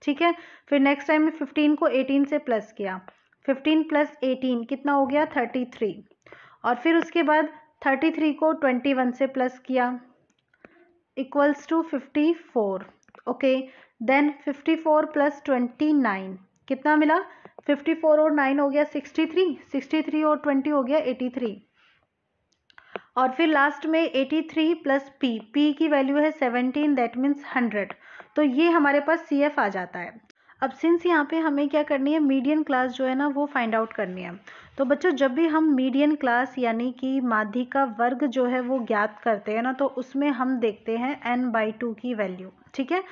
ठीक है फिर नेक्स्ट टाइम में फिफ्टीन को एटीन से प्लस किया फिफ्टीन प्लस एटीन कितना हो गया थर्टी थ्री और फिर उसके बाद थर्टी थ्री को ट्वेंटी वन से प्लस किया equals to fifty four okay then fifty four plus twenty nine कितना मिला फिफ्टी फोर और नाइन हो गया सिक्सटी थ्री सिक्सटी थ्री और ट्वेंटी हो गया एटी थ्री और फिर लास्ट में eighty three plus P P की वैल्यू है सेवनटीन दैट मीन्स हंड्रेड तो ये हमारे पास सी एफ आ जाता है अब सिंस यहाँ पे हमें क्या करनी है मीडियन क्लास जो है ना वो फाइंड आउट करनी है तो बच्चों जब भी हम मीडियन क्लास यानी कि माध्यिका वर्ग जो है वो ज्ञात करते हैं ना तो उसमें हम देखते हैं एन बाई टू की वैल्यू ठीक है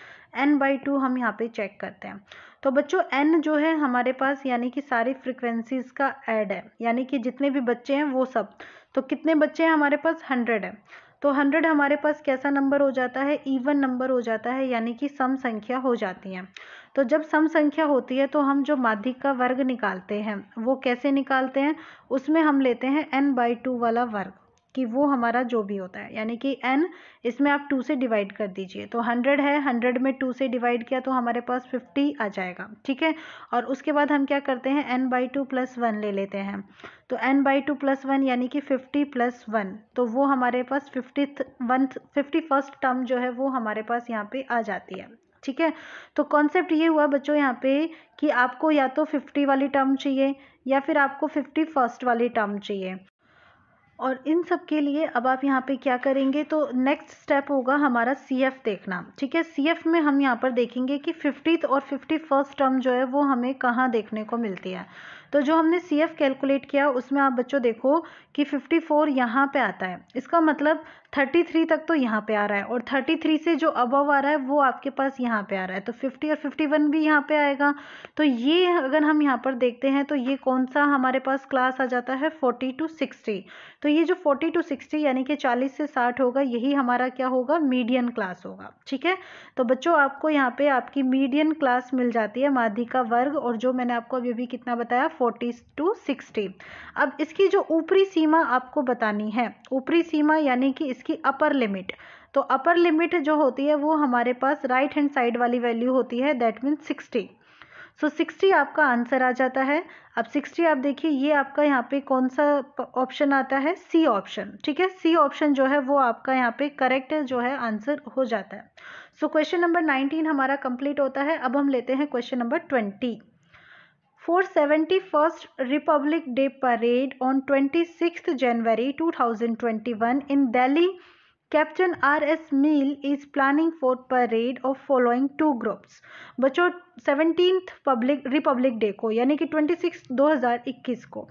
एन बाई टू हम यहाँ पे चेक करते हैं तो बच्चों एन जो है हमारे पास यानी कि सारी फ्रिक्वेंसीज़ का एड है यानी कि जितने भी बच्चे हैं वो सब तो कितने बच्चे हैं हमारे पास हंड्रेड है तो हंड्रेड हमारे पास कैसा नंबर हो जाता है ईवन नंबर हो जाता है यानी कि सम संख्या हो जाती है तो जब सम संख्या होती है तो हम जो माध्यिक का वर्ग निकालते हैं वो कैसे निकालते हैं उसमें हम लेते हैं एन बाई टू वाला वर्ग कि वो हमारा जो भी होता है यानी कि एन इसमें आप टू से डिवाइड कर दीजिए तो हंड्रेड है हंड्रेड में टू से डिवाइड किया तो हमारे पास फिफ्टी आ जाएगा ठीक है और उसके बाद हम क्या करते हैं N by two plus one ले लेते हैं तो N by two plus one यानी कि फिफ्टी प्लस वन तो वो हमारे पास fifty one fifty first term जो है वो हमारे पास यहाँ पे आ जाती है ठीक है तो कॉन्सेप्ट ये हुआ बच्चों यहाँ पे कि आपको या तो फिफ्टी वाली टर्म चाहिए या फिर आपको फिफ्टी फर्स्ट वाली टर्म चाहिए और इन सब के लिए अब आप यहाँ पे क्या करेंगे तो नेक्स्ट स्टेप होगा हमारा सी एफ देखना ठीक है सी एफ में हम यहाँ पर देखेंगे कि फिफ्टीथ और फिफ्टी फर्स्ट टर्म जो है वो हमें कहाँ देखने को मिलती है तो जो हमने सी एफ कैलकुलेट किया उसमें आप बच्चों देखो कि फिफ्टी फोर यहाँ पर आता है इसका मतलब थर्टी थ्री तक तो यहाँ पे आ रहा है और थर्टी थ्री से जो अबव आ रहा है वो आपके पास यहाँ पे आ रहा है तो फिफ्टी और फिफ्टी वन भी यहाँ पे आएगा तो ये अगर हम यहाँ पर देखते हैं तो ये कौन सा हमारे पास क्लास आ जाता है फोर्टी टू सिक्सटी तो ये जो फोर्टी टू सिक्सटी यानी कि चालीस से साठ होगा यही हमारा क्या होगा मीडियन क्लास होगा ठीक है तो बच्चों आपको यहाँ पर आपकी मीडियन क्लास मिल जाती है माध्यिका वर्ग और जो मैंने आपको अभी अभी कितना बताया फोर्टी टू सिक्सटी अब इसकी जो ऊपरी सीमा आपको बतानी है ऊपरी सीमा यानी कि इसकी अपर लिमिट तो अपर लिमिट जो होती है वो हमारे पास राइट हैंड साइड वाली वैल्यू होती है that mean sixty so sixty आपका आंसर आ जाता है अब सिक्सटी आप देखिए ये आपका यहाँ पे कौन सा ऑप्शन आता है सी ऑप्शन ठीक है सी ऑप्शन जो है वो आपका यहाँ पे करेक्ट जो है आंसर हो जाता है सो क्वेश्चन नंबर नाइनटीन हमारा कंप्लीट होता है अब हम लेते हैं question number twenty for seventy first republic day parade on twenty six January two thousand twenty one in Delhi captain R S Meel is planning for parade of following two groups बच्चों seventeenth public republic day को यानी कि twenty six दो हज़ार इक्कीस को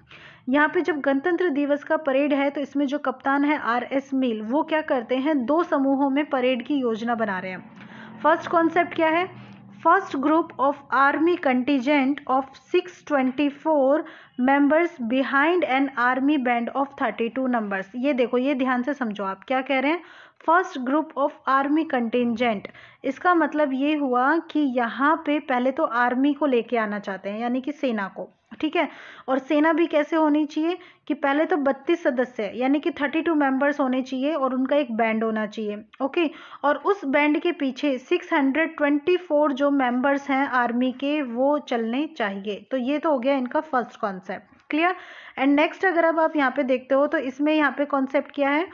यहाँ पे जब गणतंत्र दिवस का परेड है तो इसमें जो कप्तान है आर एस मील वो क्या करते हैं दो समूहों में परेड की योजना बना रहे हैं फर्स्ट कॉन्सेप्ट क्या है first group of army contingent of 624 members behind an army band of 32 numbers ये देखो ये ध्यान से समझो आप क्या कह रहे हैं first group of army contingent इसका मतलब ये हुआ कि यहाँ पे पहले तो आर्मी को लेके आना चाहते हैं यानी कि सेना को ठीक है और सेना भी कैसे होनी चाहिए कि पहले तो बत्तीस सदस्य यानी कि थर्टी टू मेम्बर्स होने चाहिए और उनका एक बैंड होना चाहिए ओके और उस बैंड के पीछे सिक्स हंड्रेड ट्वेंटी फोर जो मेम्बर्स हैं आर्मी के वो चलने चाहिए तो ये तो हो गया इनका first concept clear and next अगर अब आप यहाँ पे देखते हो तो इसमें यहाँ पे कॉन्सेप्ट क्या है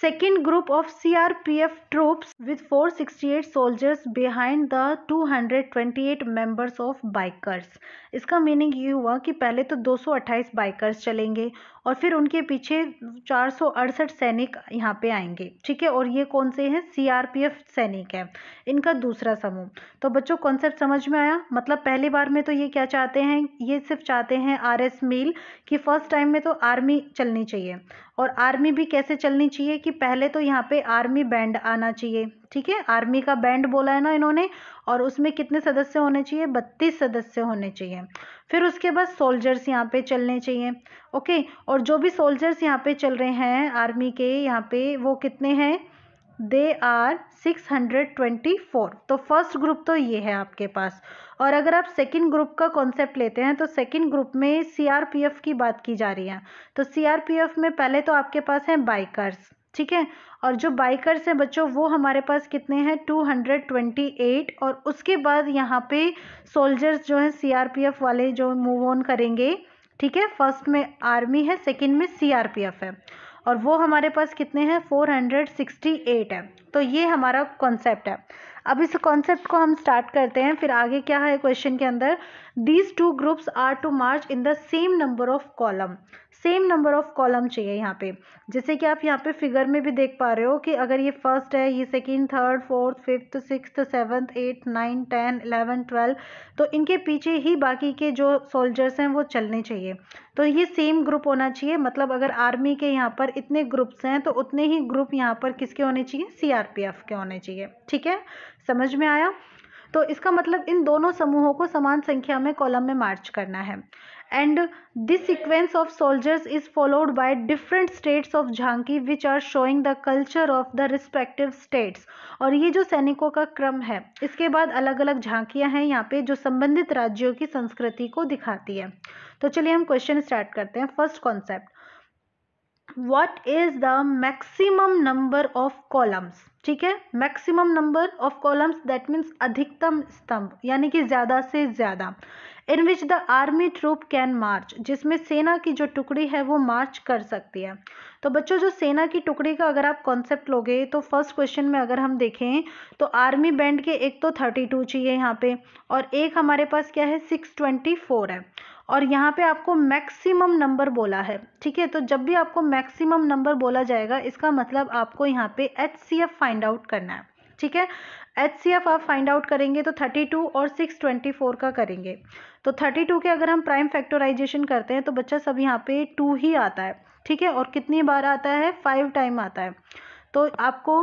second group of CRPF troops with 468 soldiers behind the 228 members of bikers इसका मीनिंग ये हुआ कि पहले तो 228 बाइकर्स चलेंगे और फिर उनके पीछे चार सैनिक यहाँ पे आएंगे ठीक है और ये कौन से हैं सीआरपीएफ सैनिक हैं इनका दूसरा समूह तो बच्चों कॉन्सेप्ट समझ में आया मतलब पहली बार में तो ये क्या चाहते हैं ये सिर्फ चाहते हैं आर एस मील कि फर्स्ट टाइम में तो आर्मी चलनी चाहिए और आर्मी भी कैसे चलनी चाहिए कि पहले तो यहाँ पे आर्मी बैंड आना चाहिए ठीक है आर्मी का बैंड बोला है ना इन्होंने और उसमें कितने सदस्य होने चाहिए बत्तीस सदस्य होने चाहिए फिर उसके बाद सोल्जर्स यहाँ पे चलने चाहिए ओके और जो भी सोल्जर्स यहाँ पे चल रहे हैं आर्मी के यहाँ पे वो कितने हैं they are six hundred twenty four तो फर्स्ट ग्रुप तो ये है आपके पास और अगर आप सेकंड ग्रुप का कॉन्सेप्ट लेते हैं तो सेकंड ग्रुप में सीआरपीएफ की बात की जा रही है तो सीआरपीएफ में पहले तो आपके पास हैं बाइकर्स ठीक है और जो बाइकर्स हैं बच्चों वो हमारे पास कितने हैं 228 और उसके बाद यहाँ पे सोल्जर्स जो हैं सीआरपीएफ वाले जो मूव ऑन करेंगे ठीक है फर्स्ट में आर्मी है सेकंड में सीआरपीएफ है और वो हमारे पास कितने हैं 468 है तो ये हमारा कॉन्सेप्ट है अब इस कॉन्सेप्ट को हम स्टार्ट करते हैं फिर आगे क्या है क्वेश्चन के अंदर these two groups are to march in the same number of column same number of column चाहिए यहाँ पे जैसे कि आप यहाँ पे फिगर में भी देख पा रहे हो कि अगर ये फर्स्ट है ये second third fourth fifth six seventh eight nine ten eleven twelve तो इनके पीछे ही बाकी के जो सोल्जर्स हैं वो चलने चाहिए तो ये सेम ग्रुप होना चाहिए मतलब अगर आर्मी के यहाँ पर इतने ग्रुप्स हैं तो उतने ही ग्रुप यहाँ पर किसके होने चाहिए सी के होने चाहिए ठीक है समझ में आया तो इसका मतलब इन दोनों समूहों को समान संख्या में कॉलम में मार्च करना है and this sequence of soldiers is followed by different states of झांकी which are showing the culture of the respective states और ये जो सैनिकों का क्रम है इसके बाद अलग अलग झांकियां हैं यहाँ पे जो संबंधित राज्यों की संस्कृति को दिखाती है तो चलिए हम क्वेश्चन स्टार्ट करते हैं first concept what is the maximum number of columns ठीक है maximum number of columns that means अधिकतम स्तंभ यानी कि ज़्यादा से ज़्यादा in which the army troop can march जिसमें सेना की जो टुकड़ी है वो मार्च कर सकती है तो बच्चों जो सेना की टुकड़ी का अगर आप कॉन्सेप्ट लोगे तो फर्स्ट क्वेश्चन में अगर हम देखें तो आर्मी बैंड के एक तो थर्टी टू चाहिए यहाँ पे और एक हमारे पास क्या है सिक्स ट्वेंटी फोर है और यहाँ पे आपको मैक्सिमम नंबर बोला है ठीक है तो जब भी आपको मैक्सिमम नंबर बोला जाएगा इसका मतलब आपको यहाँ पे H C F find out करना है ठीक है एच सी एफ आप फाइंड आउट करेंगे तो थर्टी टू और सिक्स ट्वेंटी फोर का करेंगे तो थर्टी टू के अगर हम प्राइम फैक्टराइजेशन करते हैं तो बच्चा सब यहाँ पे टू ही आता है ठीक है और कितनी बार आता है फाइव टाइम आता है तो आपको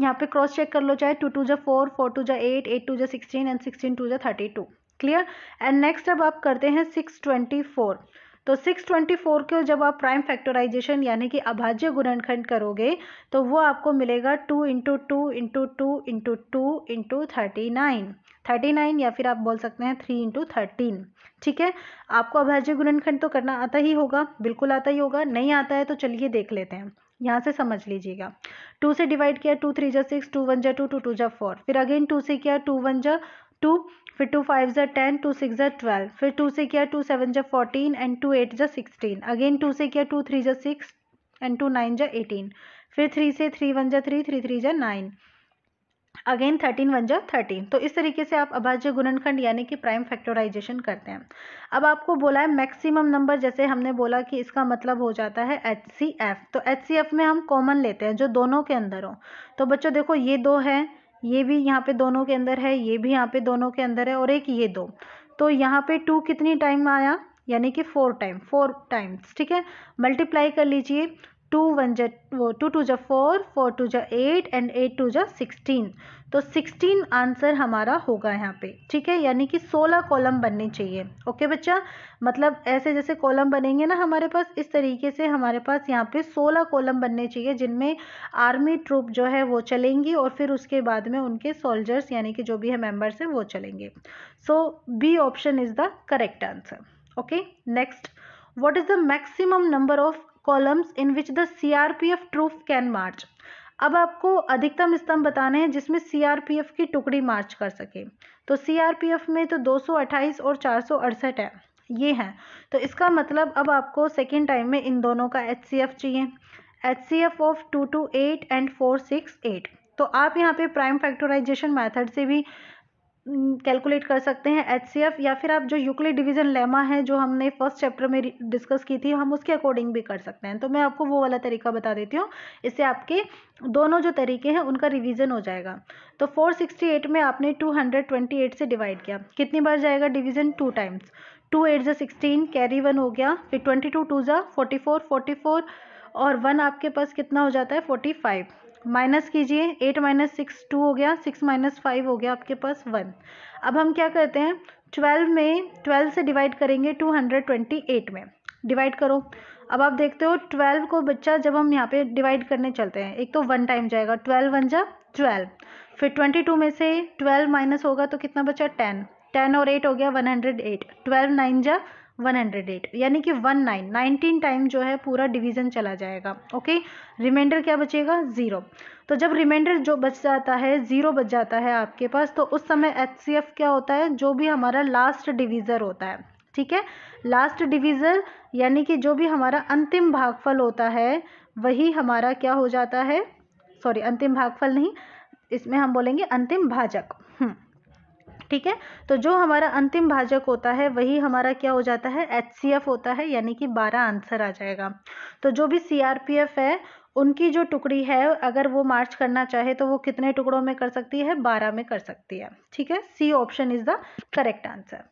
यहाँ पे क्रॉस चेक कर लो चाहे टू टू जो फोर फोर टू जो एट एट टू जो सिक्सटीन एंड सिक्सटीन टू जो thirty two clear and next अब आप करते हैं सिक्स ट्वेंटी फोर तो 624 को जब आप प्राइम फैक्टराइजेशन यानी कि अभाज्य गुणनखंड करोगे तो वो आपको मिलेगा two into two into two into two into thirty nine thirty nine या फिर आप बोल सकते हैं थ्री इंटू थर्टीन ठीक है आपको अभाज्य गुणनखंड तो करना आता ही होगा बिल्कुल आता ही होगा नहीं आता है तो चलिए देख लेते हैं यहाँ से समझ लीजिएगा टू से डिवाइड किया टू थ्री जा सिक्स टू वन जा टू टू टू जा फोर फिर अगेन टू से किया टू वन जा टू फिर टू फाइव जै टेन टू सिक्स जै ट्वेल्व फिर टू से किया टू सेवन जै फोर्टीन एंड टू एट जै सिक्सटीन अगेन टू से किया टू थ्री जै सिक्स एंड टू नाइन जै एटीन फिर थ्री से थ्री वन जै थ्री थ्री थ्री जै नाइन अगेन थर्टीन वन जा थर्टीन तो इस तरीके से आप अभाज्य गुणनखंड यानी कि प्राइम फैक्टराइजेशन करते हैं अब आपको बोला है मैक्सिमम नंबर जैसे हमने बोला कि इसका मतलब हो जाता है एच सी एफ तो एच सी एफ में हम कॉमन लेते हैं जो दोनों के अंदर हो तो बच्चों देखो ये दो है ये भी यहाँ पे दोनों के अंदर है ये भी यहाँ पे दोनों के अंदर है और एक ये दो तो यहाँ पे टू कितनी टाइम आया यानी कि फोर टाइम फोर टाइम्स ठीक है मल्टीप्लाई कर लीजिए टू वन जो वो टू टू जो फोर फोर टू जो एट एंड एट टू जो सिक्सटीन तो सिक्सटीन आंसर हमारा होगा यहाँ पे ठीक है यानी कि सोलह कॉलम बनने चाहिए ओके बच्चा मतलब ऐसे जैसे कॉलम बनेंगे ना हमारे पास इस तरीके से हमारे पास यहाँ पे सोलह कॉलम बनने चाहिए जिनमें आर्मी ट्रूप जो है वो चलेंगी और फिर उसके बाद में उनके सोल्जर्स यानी कि जो भी है मेम्बर्स हैं वो चलेंगे so B option is the correct answer okay next what is the maximum number of columns in which the CRPF troop can march अब आपको अधिकतम स्तंभ बताने हैं जिसमें सीआरपीएफ की टुकड़ी मार्च कर सके तो सीआरपीएफ में तो 228 और चार है ये हैं तो इसका मतलब अब आपको सेकेंड टाइम में इन दोनों का एच चाहिए H C F of two two eight and four six eight तो आप यहाँ पे प्राइम फैक्टराइजेशन मेथड से भी कैलकुलेट कर सकते हैं एच या फिर आप जो यूक्लिड डिवीजन लेमा है जो हमने फर्स्ट चैप्टर में डिस्कस की थी हम उसके अकॉर्डिंग भी कर सकते हैं तो मैं आपको वो वाला तरीका बता देती हूँ इससे आपके दोनों जो तरीके हैं उनका रिवीजन हो जाएगा तो 468 में आपने 228 से डिवाइड किया कितनी बार जाएगा division two times two eight जो सिक्सटीन कैरी वन हो गया फिर ट्वेंटी टू टू जो फोर्टी फोर फोर्टी फोर और वन आपके पास कितना हो जाता है फोर्टी फाइव माइनस कीजिए एट माइनस सिक्स टू हो गया सिक्स माइनस फाइव हो गया आपके पास वन अब हम क्या करते हैं ट्वेल्व में ट्वेल्व से डिवाइड करेंगे टू हंड्रेड ट्वेंटी एट में डिवाइड करो अब आप देखते हो ट्वेल्व को बच्चा जब हम यहाँ पे डिवाइड करने चलते हैं एक तो वन टाइम जाएगा ट्वेल्व वन जा ट्वेल्व फिर ट्वेंटी टू में से ट्वेल्व माइनस होगा तो कितना बचा टेन टेन और एट हो गया one hundred eight twelve nine जा वन हंड्रेड एट यानी कि वन नाइन नाइनटीन टाइम जो है पूरा डिवीज़न चला जाएगा ओके रिमाइंडर क्या बचेगा ज़ीरो तो जब रिमाइंडर जो बच जाता है ज़ीरो बच जाता है आपके पास तो उस समय एच क्या होता है जो भी हमारा लास्ट डिवीज़र होता है ठीक है लास्ट डिवीज़र यानी कि जो भी हमारा अंतिम भागफल होता है वही हमारा क्या हो जाता है सॉरी अंतिम भागफल नहीं इसमें हम बोलेंगे अंतिम भाजक हम्म। ठीक है तो जो हमारा अंतिम भाजक होता है वही हमारा क्या हो जाता है एच होता है यानी कि बारह आंसर आ जाएगा तो जो भी सी है उनकी जो टुकड़ी है अगर वो मार्च करना चाहे तो वो कितने टुकड़ों में कर सकती है बारह में कर सकती है ठीक है C option is the correct answer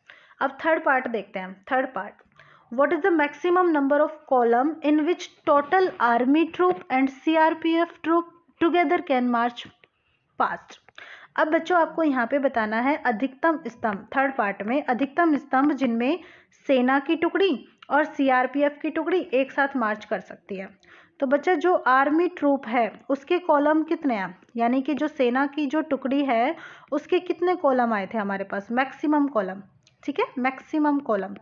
अब थर्ड पार्ट देखते हैं third part maximum number of column in which total army which and C R P F troop together can march past अब बच्चों आपको यहाँ पे बताना है अधिकतम स्तंभ थर्ड पार्ट में अधिकतम स्तंभ जिनमें सेना की टुकड़ी और सीआरपीएफ की टुकड़ी एक साथ मार्च कर सकती है तो बच्चा जो आर्मी ट्रूप है उसके कॉलम कितने हैं यानी कि जो सेना की जो टुकड़ी है उसके कितने कॉलम आए थे हमारे पास मैक्सिमम कॉलम ठीक है मैक्सिमम कॉलम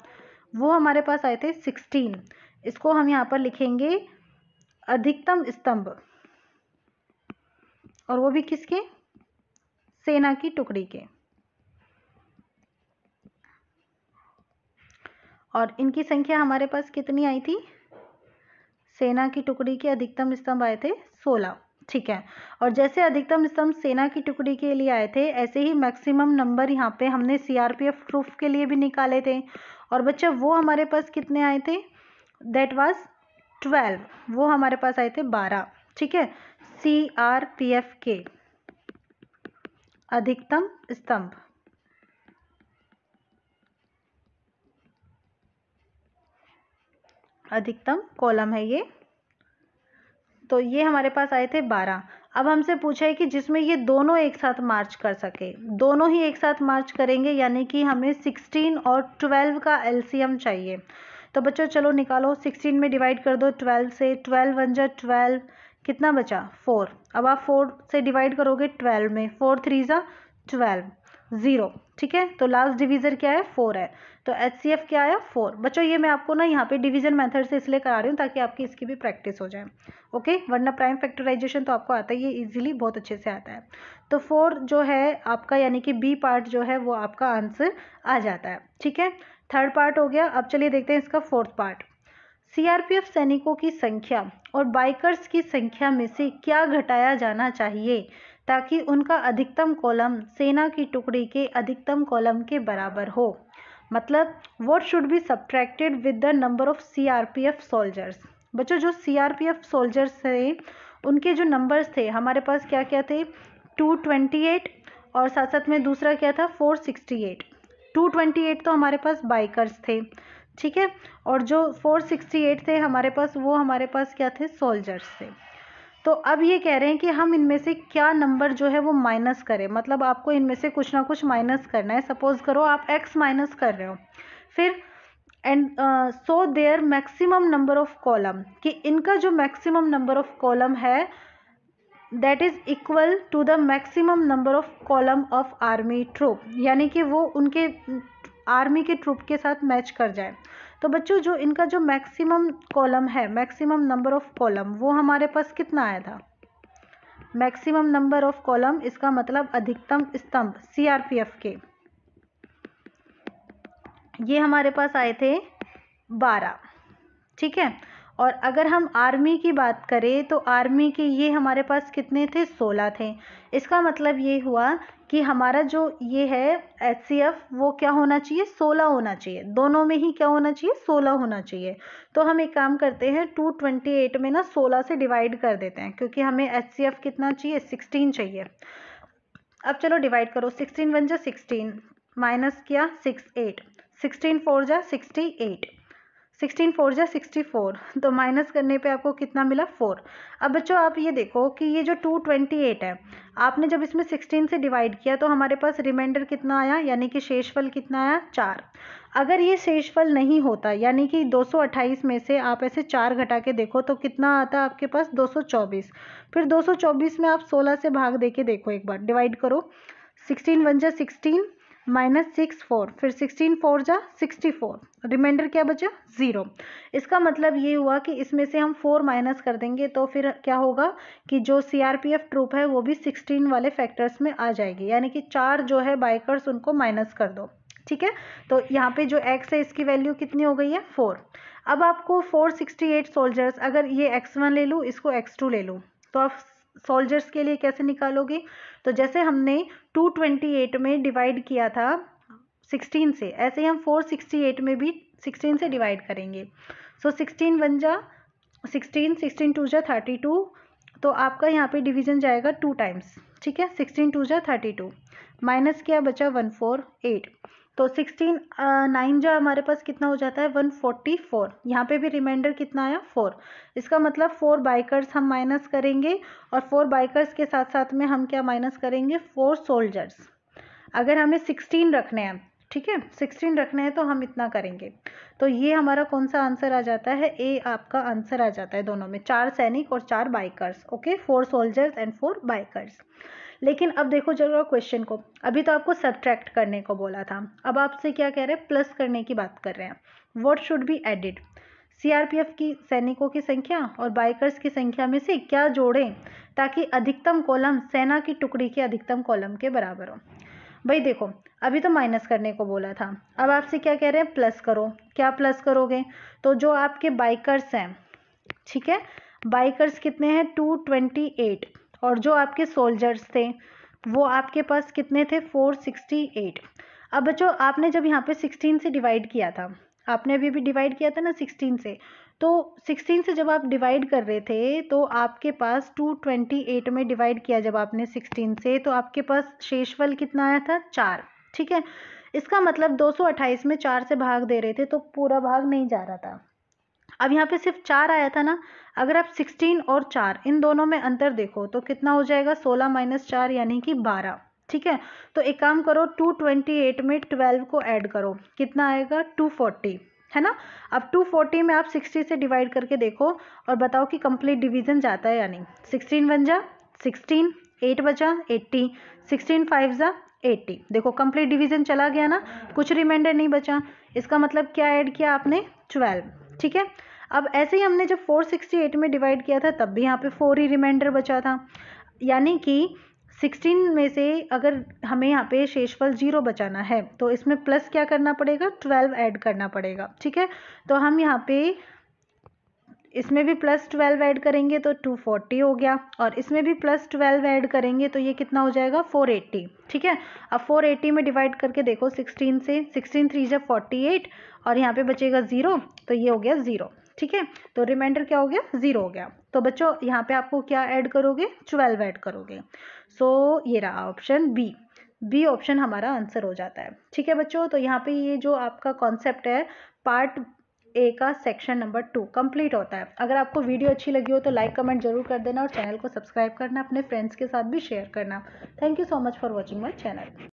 वो हमारे पास आए थे सिक्सटीन इसको हम यहाँ पर लिखेंगे अधिकतम स्तंभ और वो भी किसके सेना की टुकड़ी के और इनकी संख्या हमारे पास कितनी आई थी सेना की टुकड़ी के अधिकतम स्तंभ आए थे सोलह ठीक है और जैसे अधिकतम स्तंभ सेना की टुकड़ी के लिए आए थे ऐसे ही मैक्सिमम नंबर यहाँ पे हमने सीआरपीएफ प्रूफ के लिए भी निकाले थे और बच्चे वो हमारे पास कितने आए थे दैट वाज ट्वेल्व वो हमारे पास आए थे बारह ठीक है सी आर पी एफ के अधिकतम स्तंभ अधिकतम कॉलम है ये तो ये हमारे पास आए थे बारह अब हमसे पूछा है कि जिसमें ये दोनों एक साथ मार्च कर सके दोनों ही एक साथ मार्च करेंगे यानी कि हमें सिक्सटीन और ट्वेल्व का एलसीएम चाहिए तो बच्चों चलो निकालो सिक्सटीन में डिवाइड कर दो ट्वेल्व से ट्वेल्व वन जा ट्वेल्व कितना बचा फोर अब आप फोर से डिवाइड करोगे ट्वेल्व में फोर थ्री ज़ा ट्वेल्व ज़ीरो ठीक है तो लास्ट डिवीज़र क्या है फोर है तो एच सी एफ क्या आया फोर बच्चों ये मैं आपको ना यहाँ पे डिवीज़न मेथड से इसलिए करा रही हूँ ताकि आपकी इसकी भी प्रैक्टिस हो जाए ओके वरना प्राइम फैक्टराइजेशन तो आपको आता ही ये ईजिली बहुत अच्छे से आता है तो फोर जो है आपका यानी कि बी पार्ट जो है वो आपका आंसर आ जाता है ठीक है थर्ड पार्ट हो गया अब चलिए देखते हैं इसका फोर्थ पार्ट सीआरपीएफ सैनिकों की संख्या और बाइकर्स की संख्या में से क्या घटाया जाना चाहिए ताकि उनका अधिकतम कॉलम सेना की टुकड़ी के अधिकतम कॉलम के बराबर हो मतलब what should be subtracted with the number of C R P F soldiers बच्चों जो C R P F soldiers थे उनके जो नंबर्स थे हमारे पास क्या क्या थे टू ट्वेंटी एट और साथ साथ में दूसरा क्या था four sixty eight two twenty eight तो हमारे पास बाइकर्स थे ठीक है और जो 468 थे हमारे पास वो हमारे पास क्या थे सोल्जर्स थे तो अब ये कह रहे हैं कि हम इनमें से क्या नंबर जो है वो माइनस करें मतलब आपको इनमें से कुछ ना कुछ माइनस करना है सपोज करो आप एक्स माइनस कर रहे हो फिर and so there maximum number of column कि इनका जो मैक्सिमम नंबर ऑफ कॉलम है that is equal to the maximum number of column of army troop यानी कि वो उनके आर्मी के ट्रूप के साथ मैच कर जाए तो बच्चों जो इनका जो मैक्सिमम कॉलम है मैक्सिमम नंबर ऑफ कॉलम वो हमारे पास कितना आया था मैक्सिमम नंबर ऑफ कॉलम इसका मतलब अधिकतम स्तंभ सी के ये हमारे पास आए थे बारह ठीक है और अगर हम आर्मी की बात करें तो आर्मी के ये हमारे पास कितने थे सोलह थे इसका मतलब ये हुआ कि हमारा जो ये है एच वो क्या होना चाहिए सोलह होना चाहिए दोनों में ही क्या होना चाहिए सोलह होना चाहिए तो हम एक काम करते हैं टू ट्वेंटी एट में ना सोलह से डिवाइड कर देते हैं क्योंकि हमें एच कितना चाहिए सिक्सटीन चाहिए अब चलो डिवाइड करो सिक्सटीन वन जा सिक्सटीन माइनस किया सिक्स एट सिक्सटीन फोर जा सिक्सटी एट सिक्सटीन फोर जा सिक्सटी फोर तो माइनस करने पे आपको कितना मिला फोर अब बच्चों आप ये देखो कि ये जो टू ट्वेंटी एट है आपने जब इसमें सिक्सटीन से डिवाइड किया तो हमारे पास रिमाइंडर कितना आया यानी कि शेषफल कितना आया चार अगर ये शेषफल नहीं होता यानी कि दो सौ अट्ठाईस में से आप ऐसे चार घटा के देखो तो कितना आता आपके पास दो सौ चौबीस फिर दो सौ चौबीस में आप सोलह से भाग दे के देखो एक बार डिवाइड करो सिक्सटीन वन जै सिक्सटीन माइनस सिक्स फोर फिर सिक्सटीन फोर जा सिक्सटी फोर रिमाइंडर क्या बचा ज़ीरो इसका मतलब ये हुआ कि इसमें से हम फोर माइनस कर देंगे तो फिर क्या होगा कि जो C R P F troop है वो भी सिक्सटीन वाले फैक्टर्स में आ जाएगी यानी कि चार जो है बाइकर्स उनको माइनस कर दो ठीक है तो यहाँ पे जो एक्स है इसकी वैल्यू कितनी हो गई है फोर अब आपको फोर सिक्सटी एट सोल्जर्स अगर ये एक्स वन ले लूँ इसको एक्स टू ले लूँ तो आप सोल्जर्स के लिए कैसे निकालोगे तो जैसे हमने 228 में डिवाइड किया था 16 से ऐसे ही हम 468 में भी 16 से डिवाइड करेंगे सो so, 16 वन जा सिक्सटीन सिक्सटीन टू जा थर्टी टू तो आपका यहाँ पे डिवीजन जाएगा टू टाइम्स ठीक है सिक्सटीन टू जा थर्टी टू माइनस क्या बचा वन फोर एट तो सिक्सटीन नाइन जो हमारे पास कितना हो जाता है वन फोर्टी फोर यहाँ पर भी रिमाइंडर कितना आया फोर इसका मतलब फोर बाइकर्स हम माइनस करेंगे और फोर बाइकर्स के साथ साथ में हम क्या माइनस करेंगे फोर सोल्जर्स अगर हमें सिक्सटीन रखने हैं ठीक है सिक्सटीन रखने हैं तो हम इतना करेंगे तो ये हमारा कौन सा आंसर आ जाता है ए आपका आंसर आ जाता है दोनों में चार सैनिक और चार bikers okay four soldiers and four bikers लेकिन अब देखो जरा क्वेश्चन को अभी तो आपको सब्ट्रैक्ट करने को बोला था अब आपसे क्या कह रहे हैं प्लस करने की बात कर रहे हैं what should be added CRPF की सैनिकों की संख्या और बाइकर्स की संख्या में से क्या जोड़ें ताकि अधिकतम कॉलम सेना की टुकड़ी के अधिकतम कॉलम के बराबर हो भाई देखो अभी तो माइनस करने को बोला था अब आपसे क्या कह रहे हैं प्लस करो क्या प्लस करोगे तो जो आपके बाइकर्स हैं ठीक है बाइकर्स कितने हैं टू ट्वेंटी एट और जो आपके सोल्जर्स थे वो आपके पास कितने थे फोर सिक्सटी एट अब बच्चों आपने जब यहाँ पे सिक्सटीन से डिवाइड किया था आपने अभी भी डिवाइड किया था ना सिक्सटीन से तो सिक्सटीन से जब आप डिवाइड कर रहे थे तो आपके पास टू ट्वेंटी एट में डिवाइड किया जब आपने सिक्सटीन से तो आपके पास शेषफल कितना आया था चार ठीक है इसका मतलब दो सौ अट्ठाईस में चार से भाग दे रहे थे तो पूरा भाग नहीं जा रहा था अब यहाँ पे सिर्फ चार आया था ना अगर आप सिक्सटीन और चार इन दोनों में अंतर देखो तो कितना हो जाएगा सोलह माइनस चार यानी कि बारह ठीक है तो एक काम करो टू ट्वेंटी एट में ट्वेल्व को ऐड करो कितना आएगा टू फोर्टी है ना अब 240 में आप 60 से डिवाइड करके देखो और बताओ कि कंप्लीट डिवीजन जाता है या नहीं 16 बन जा सिक्सटीन एट बचा एट्टी सिक्सटीन फाइव जा 80 देखो कंप्लीट डिवीजन चला गया ना कुछ रिमाइंडर नहीं बचा इसका मतलब क्या ऐड किया आपने 12 ठीक है अब ऐसे ही हमने जब 468 में डिवाइड किया था तब भी यहाँ पे फोर ही रिमाइंडर बचा था यानी कि 16 में से अगर हमें यहाँ पे शेषफल जीरो बचाना है तो इसमें प्लस क्या करना पड़ेगा 12 ऐड करना पड़ेगा ठीक है तो हम यहाँ पे इसमें भी प्लस ट्वेल्व ऐड करेंगे तो टू फोर्टी हो गया और इसमें भी प्लस ट्वेल्व ऐड करेंगे तो ये कितना हो जाएगा फोर एट्टी ठीक है अब फोर एट्टी में डिवाइड करके देखो सिक्सटीन से सिक्सटीन थ्री जब फोर्टी एट और यहाँ पे बचेगा ज़ीरो तो ये हो गया ज़ीरो ठीक है तो रिमाइंडर क्या हो गया ज़ीरो हो गया तो बच्चों यहाँ पे आपको क्या ऐड करोगे ट्वेल्व ऐड करोगे सो so, ये रहा ऑप्शन बी बी ऑप्शन हमारा आंसर हो जाता है ठीक है बच्चों तो यहाँ पे ये जो आपका कॉन्सेप्ट है पार्ट ए का सेक्शन नंबर टू कंप्लीट होता है अगर आपको वीडियो अच्छी लगी हो तो लाइक कमेंट जरूर कर देना और चैनल को सब्सक्राइब करना अपने फ्रेंड्स के साथ भी शेयर करना thank you so much for watching my channel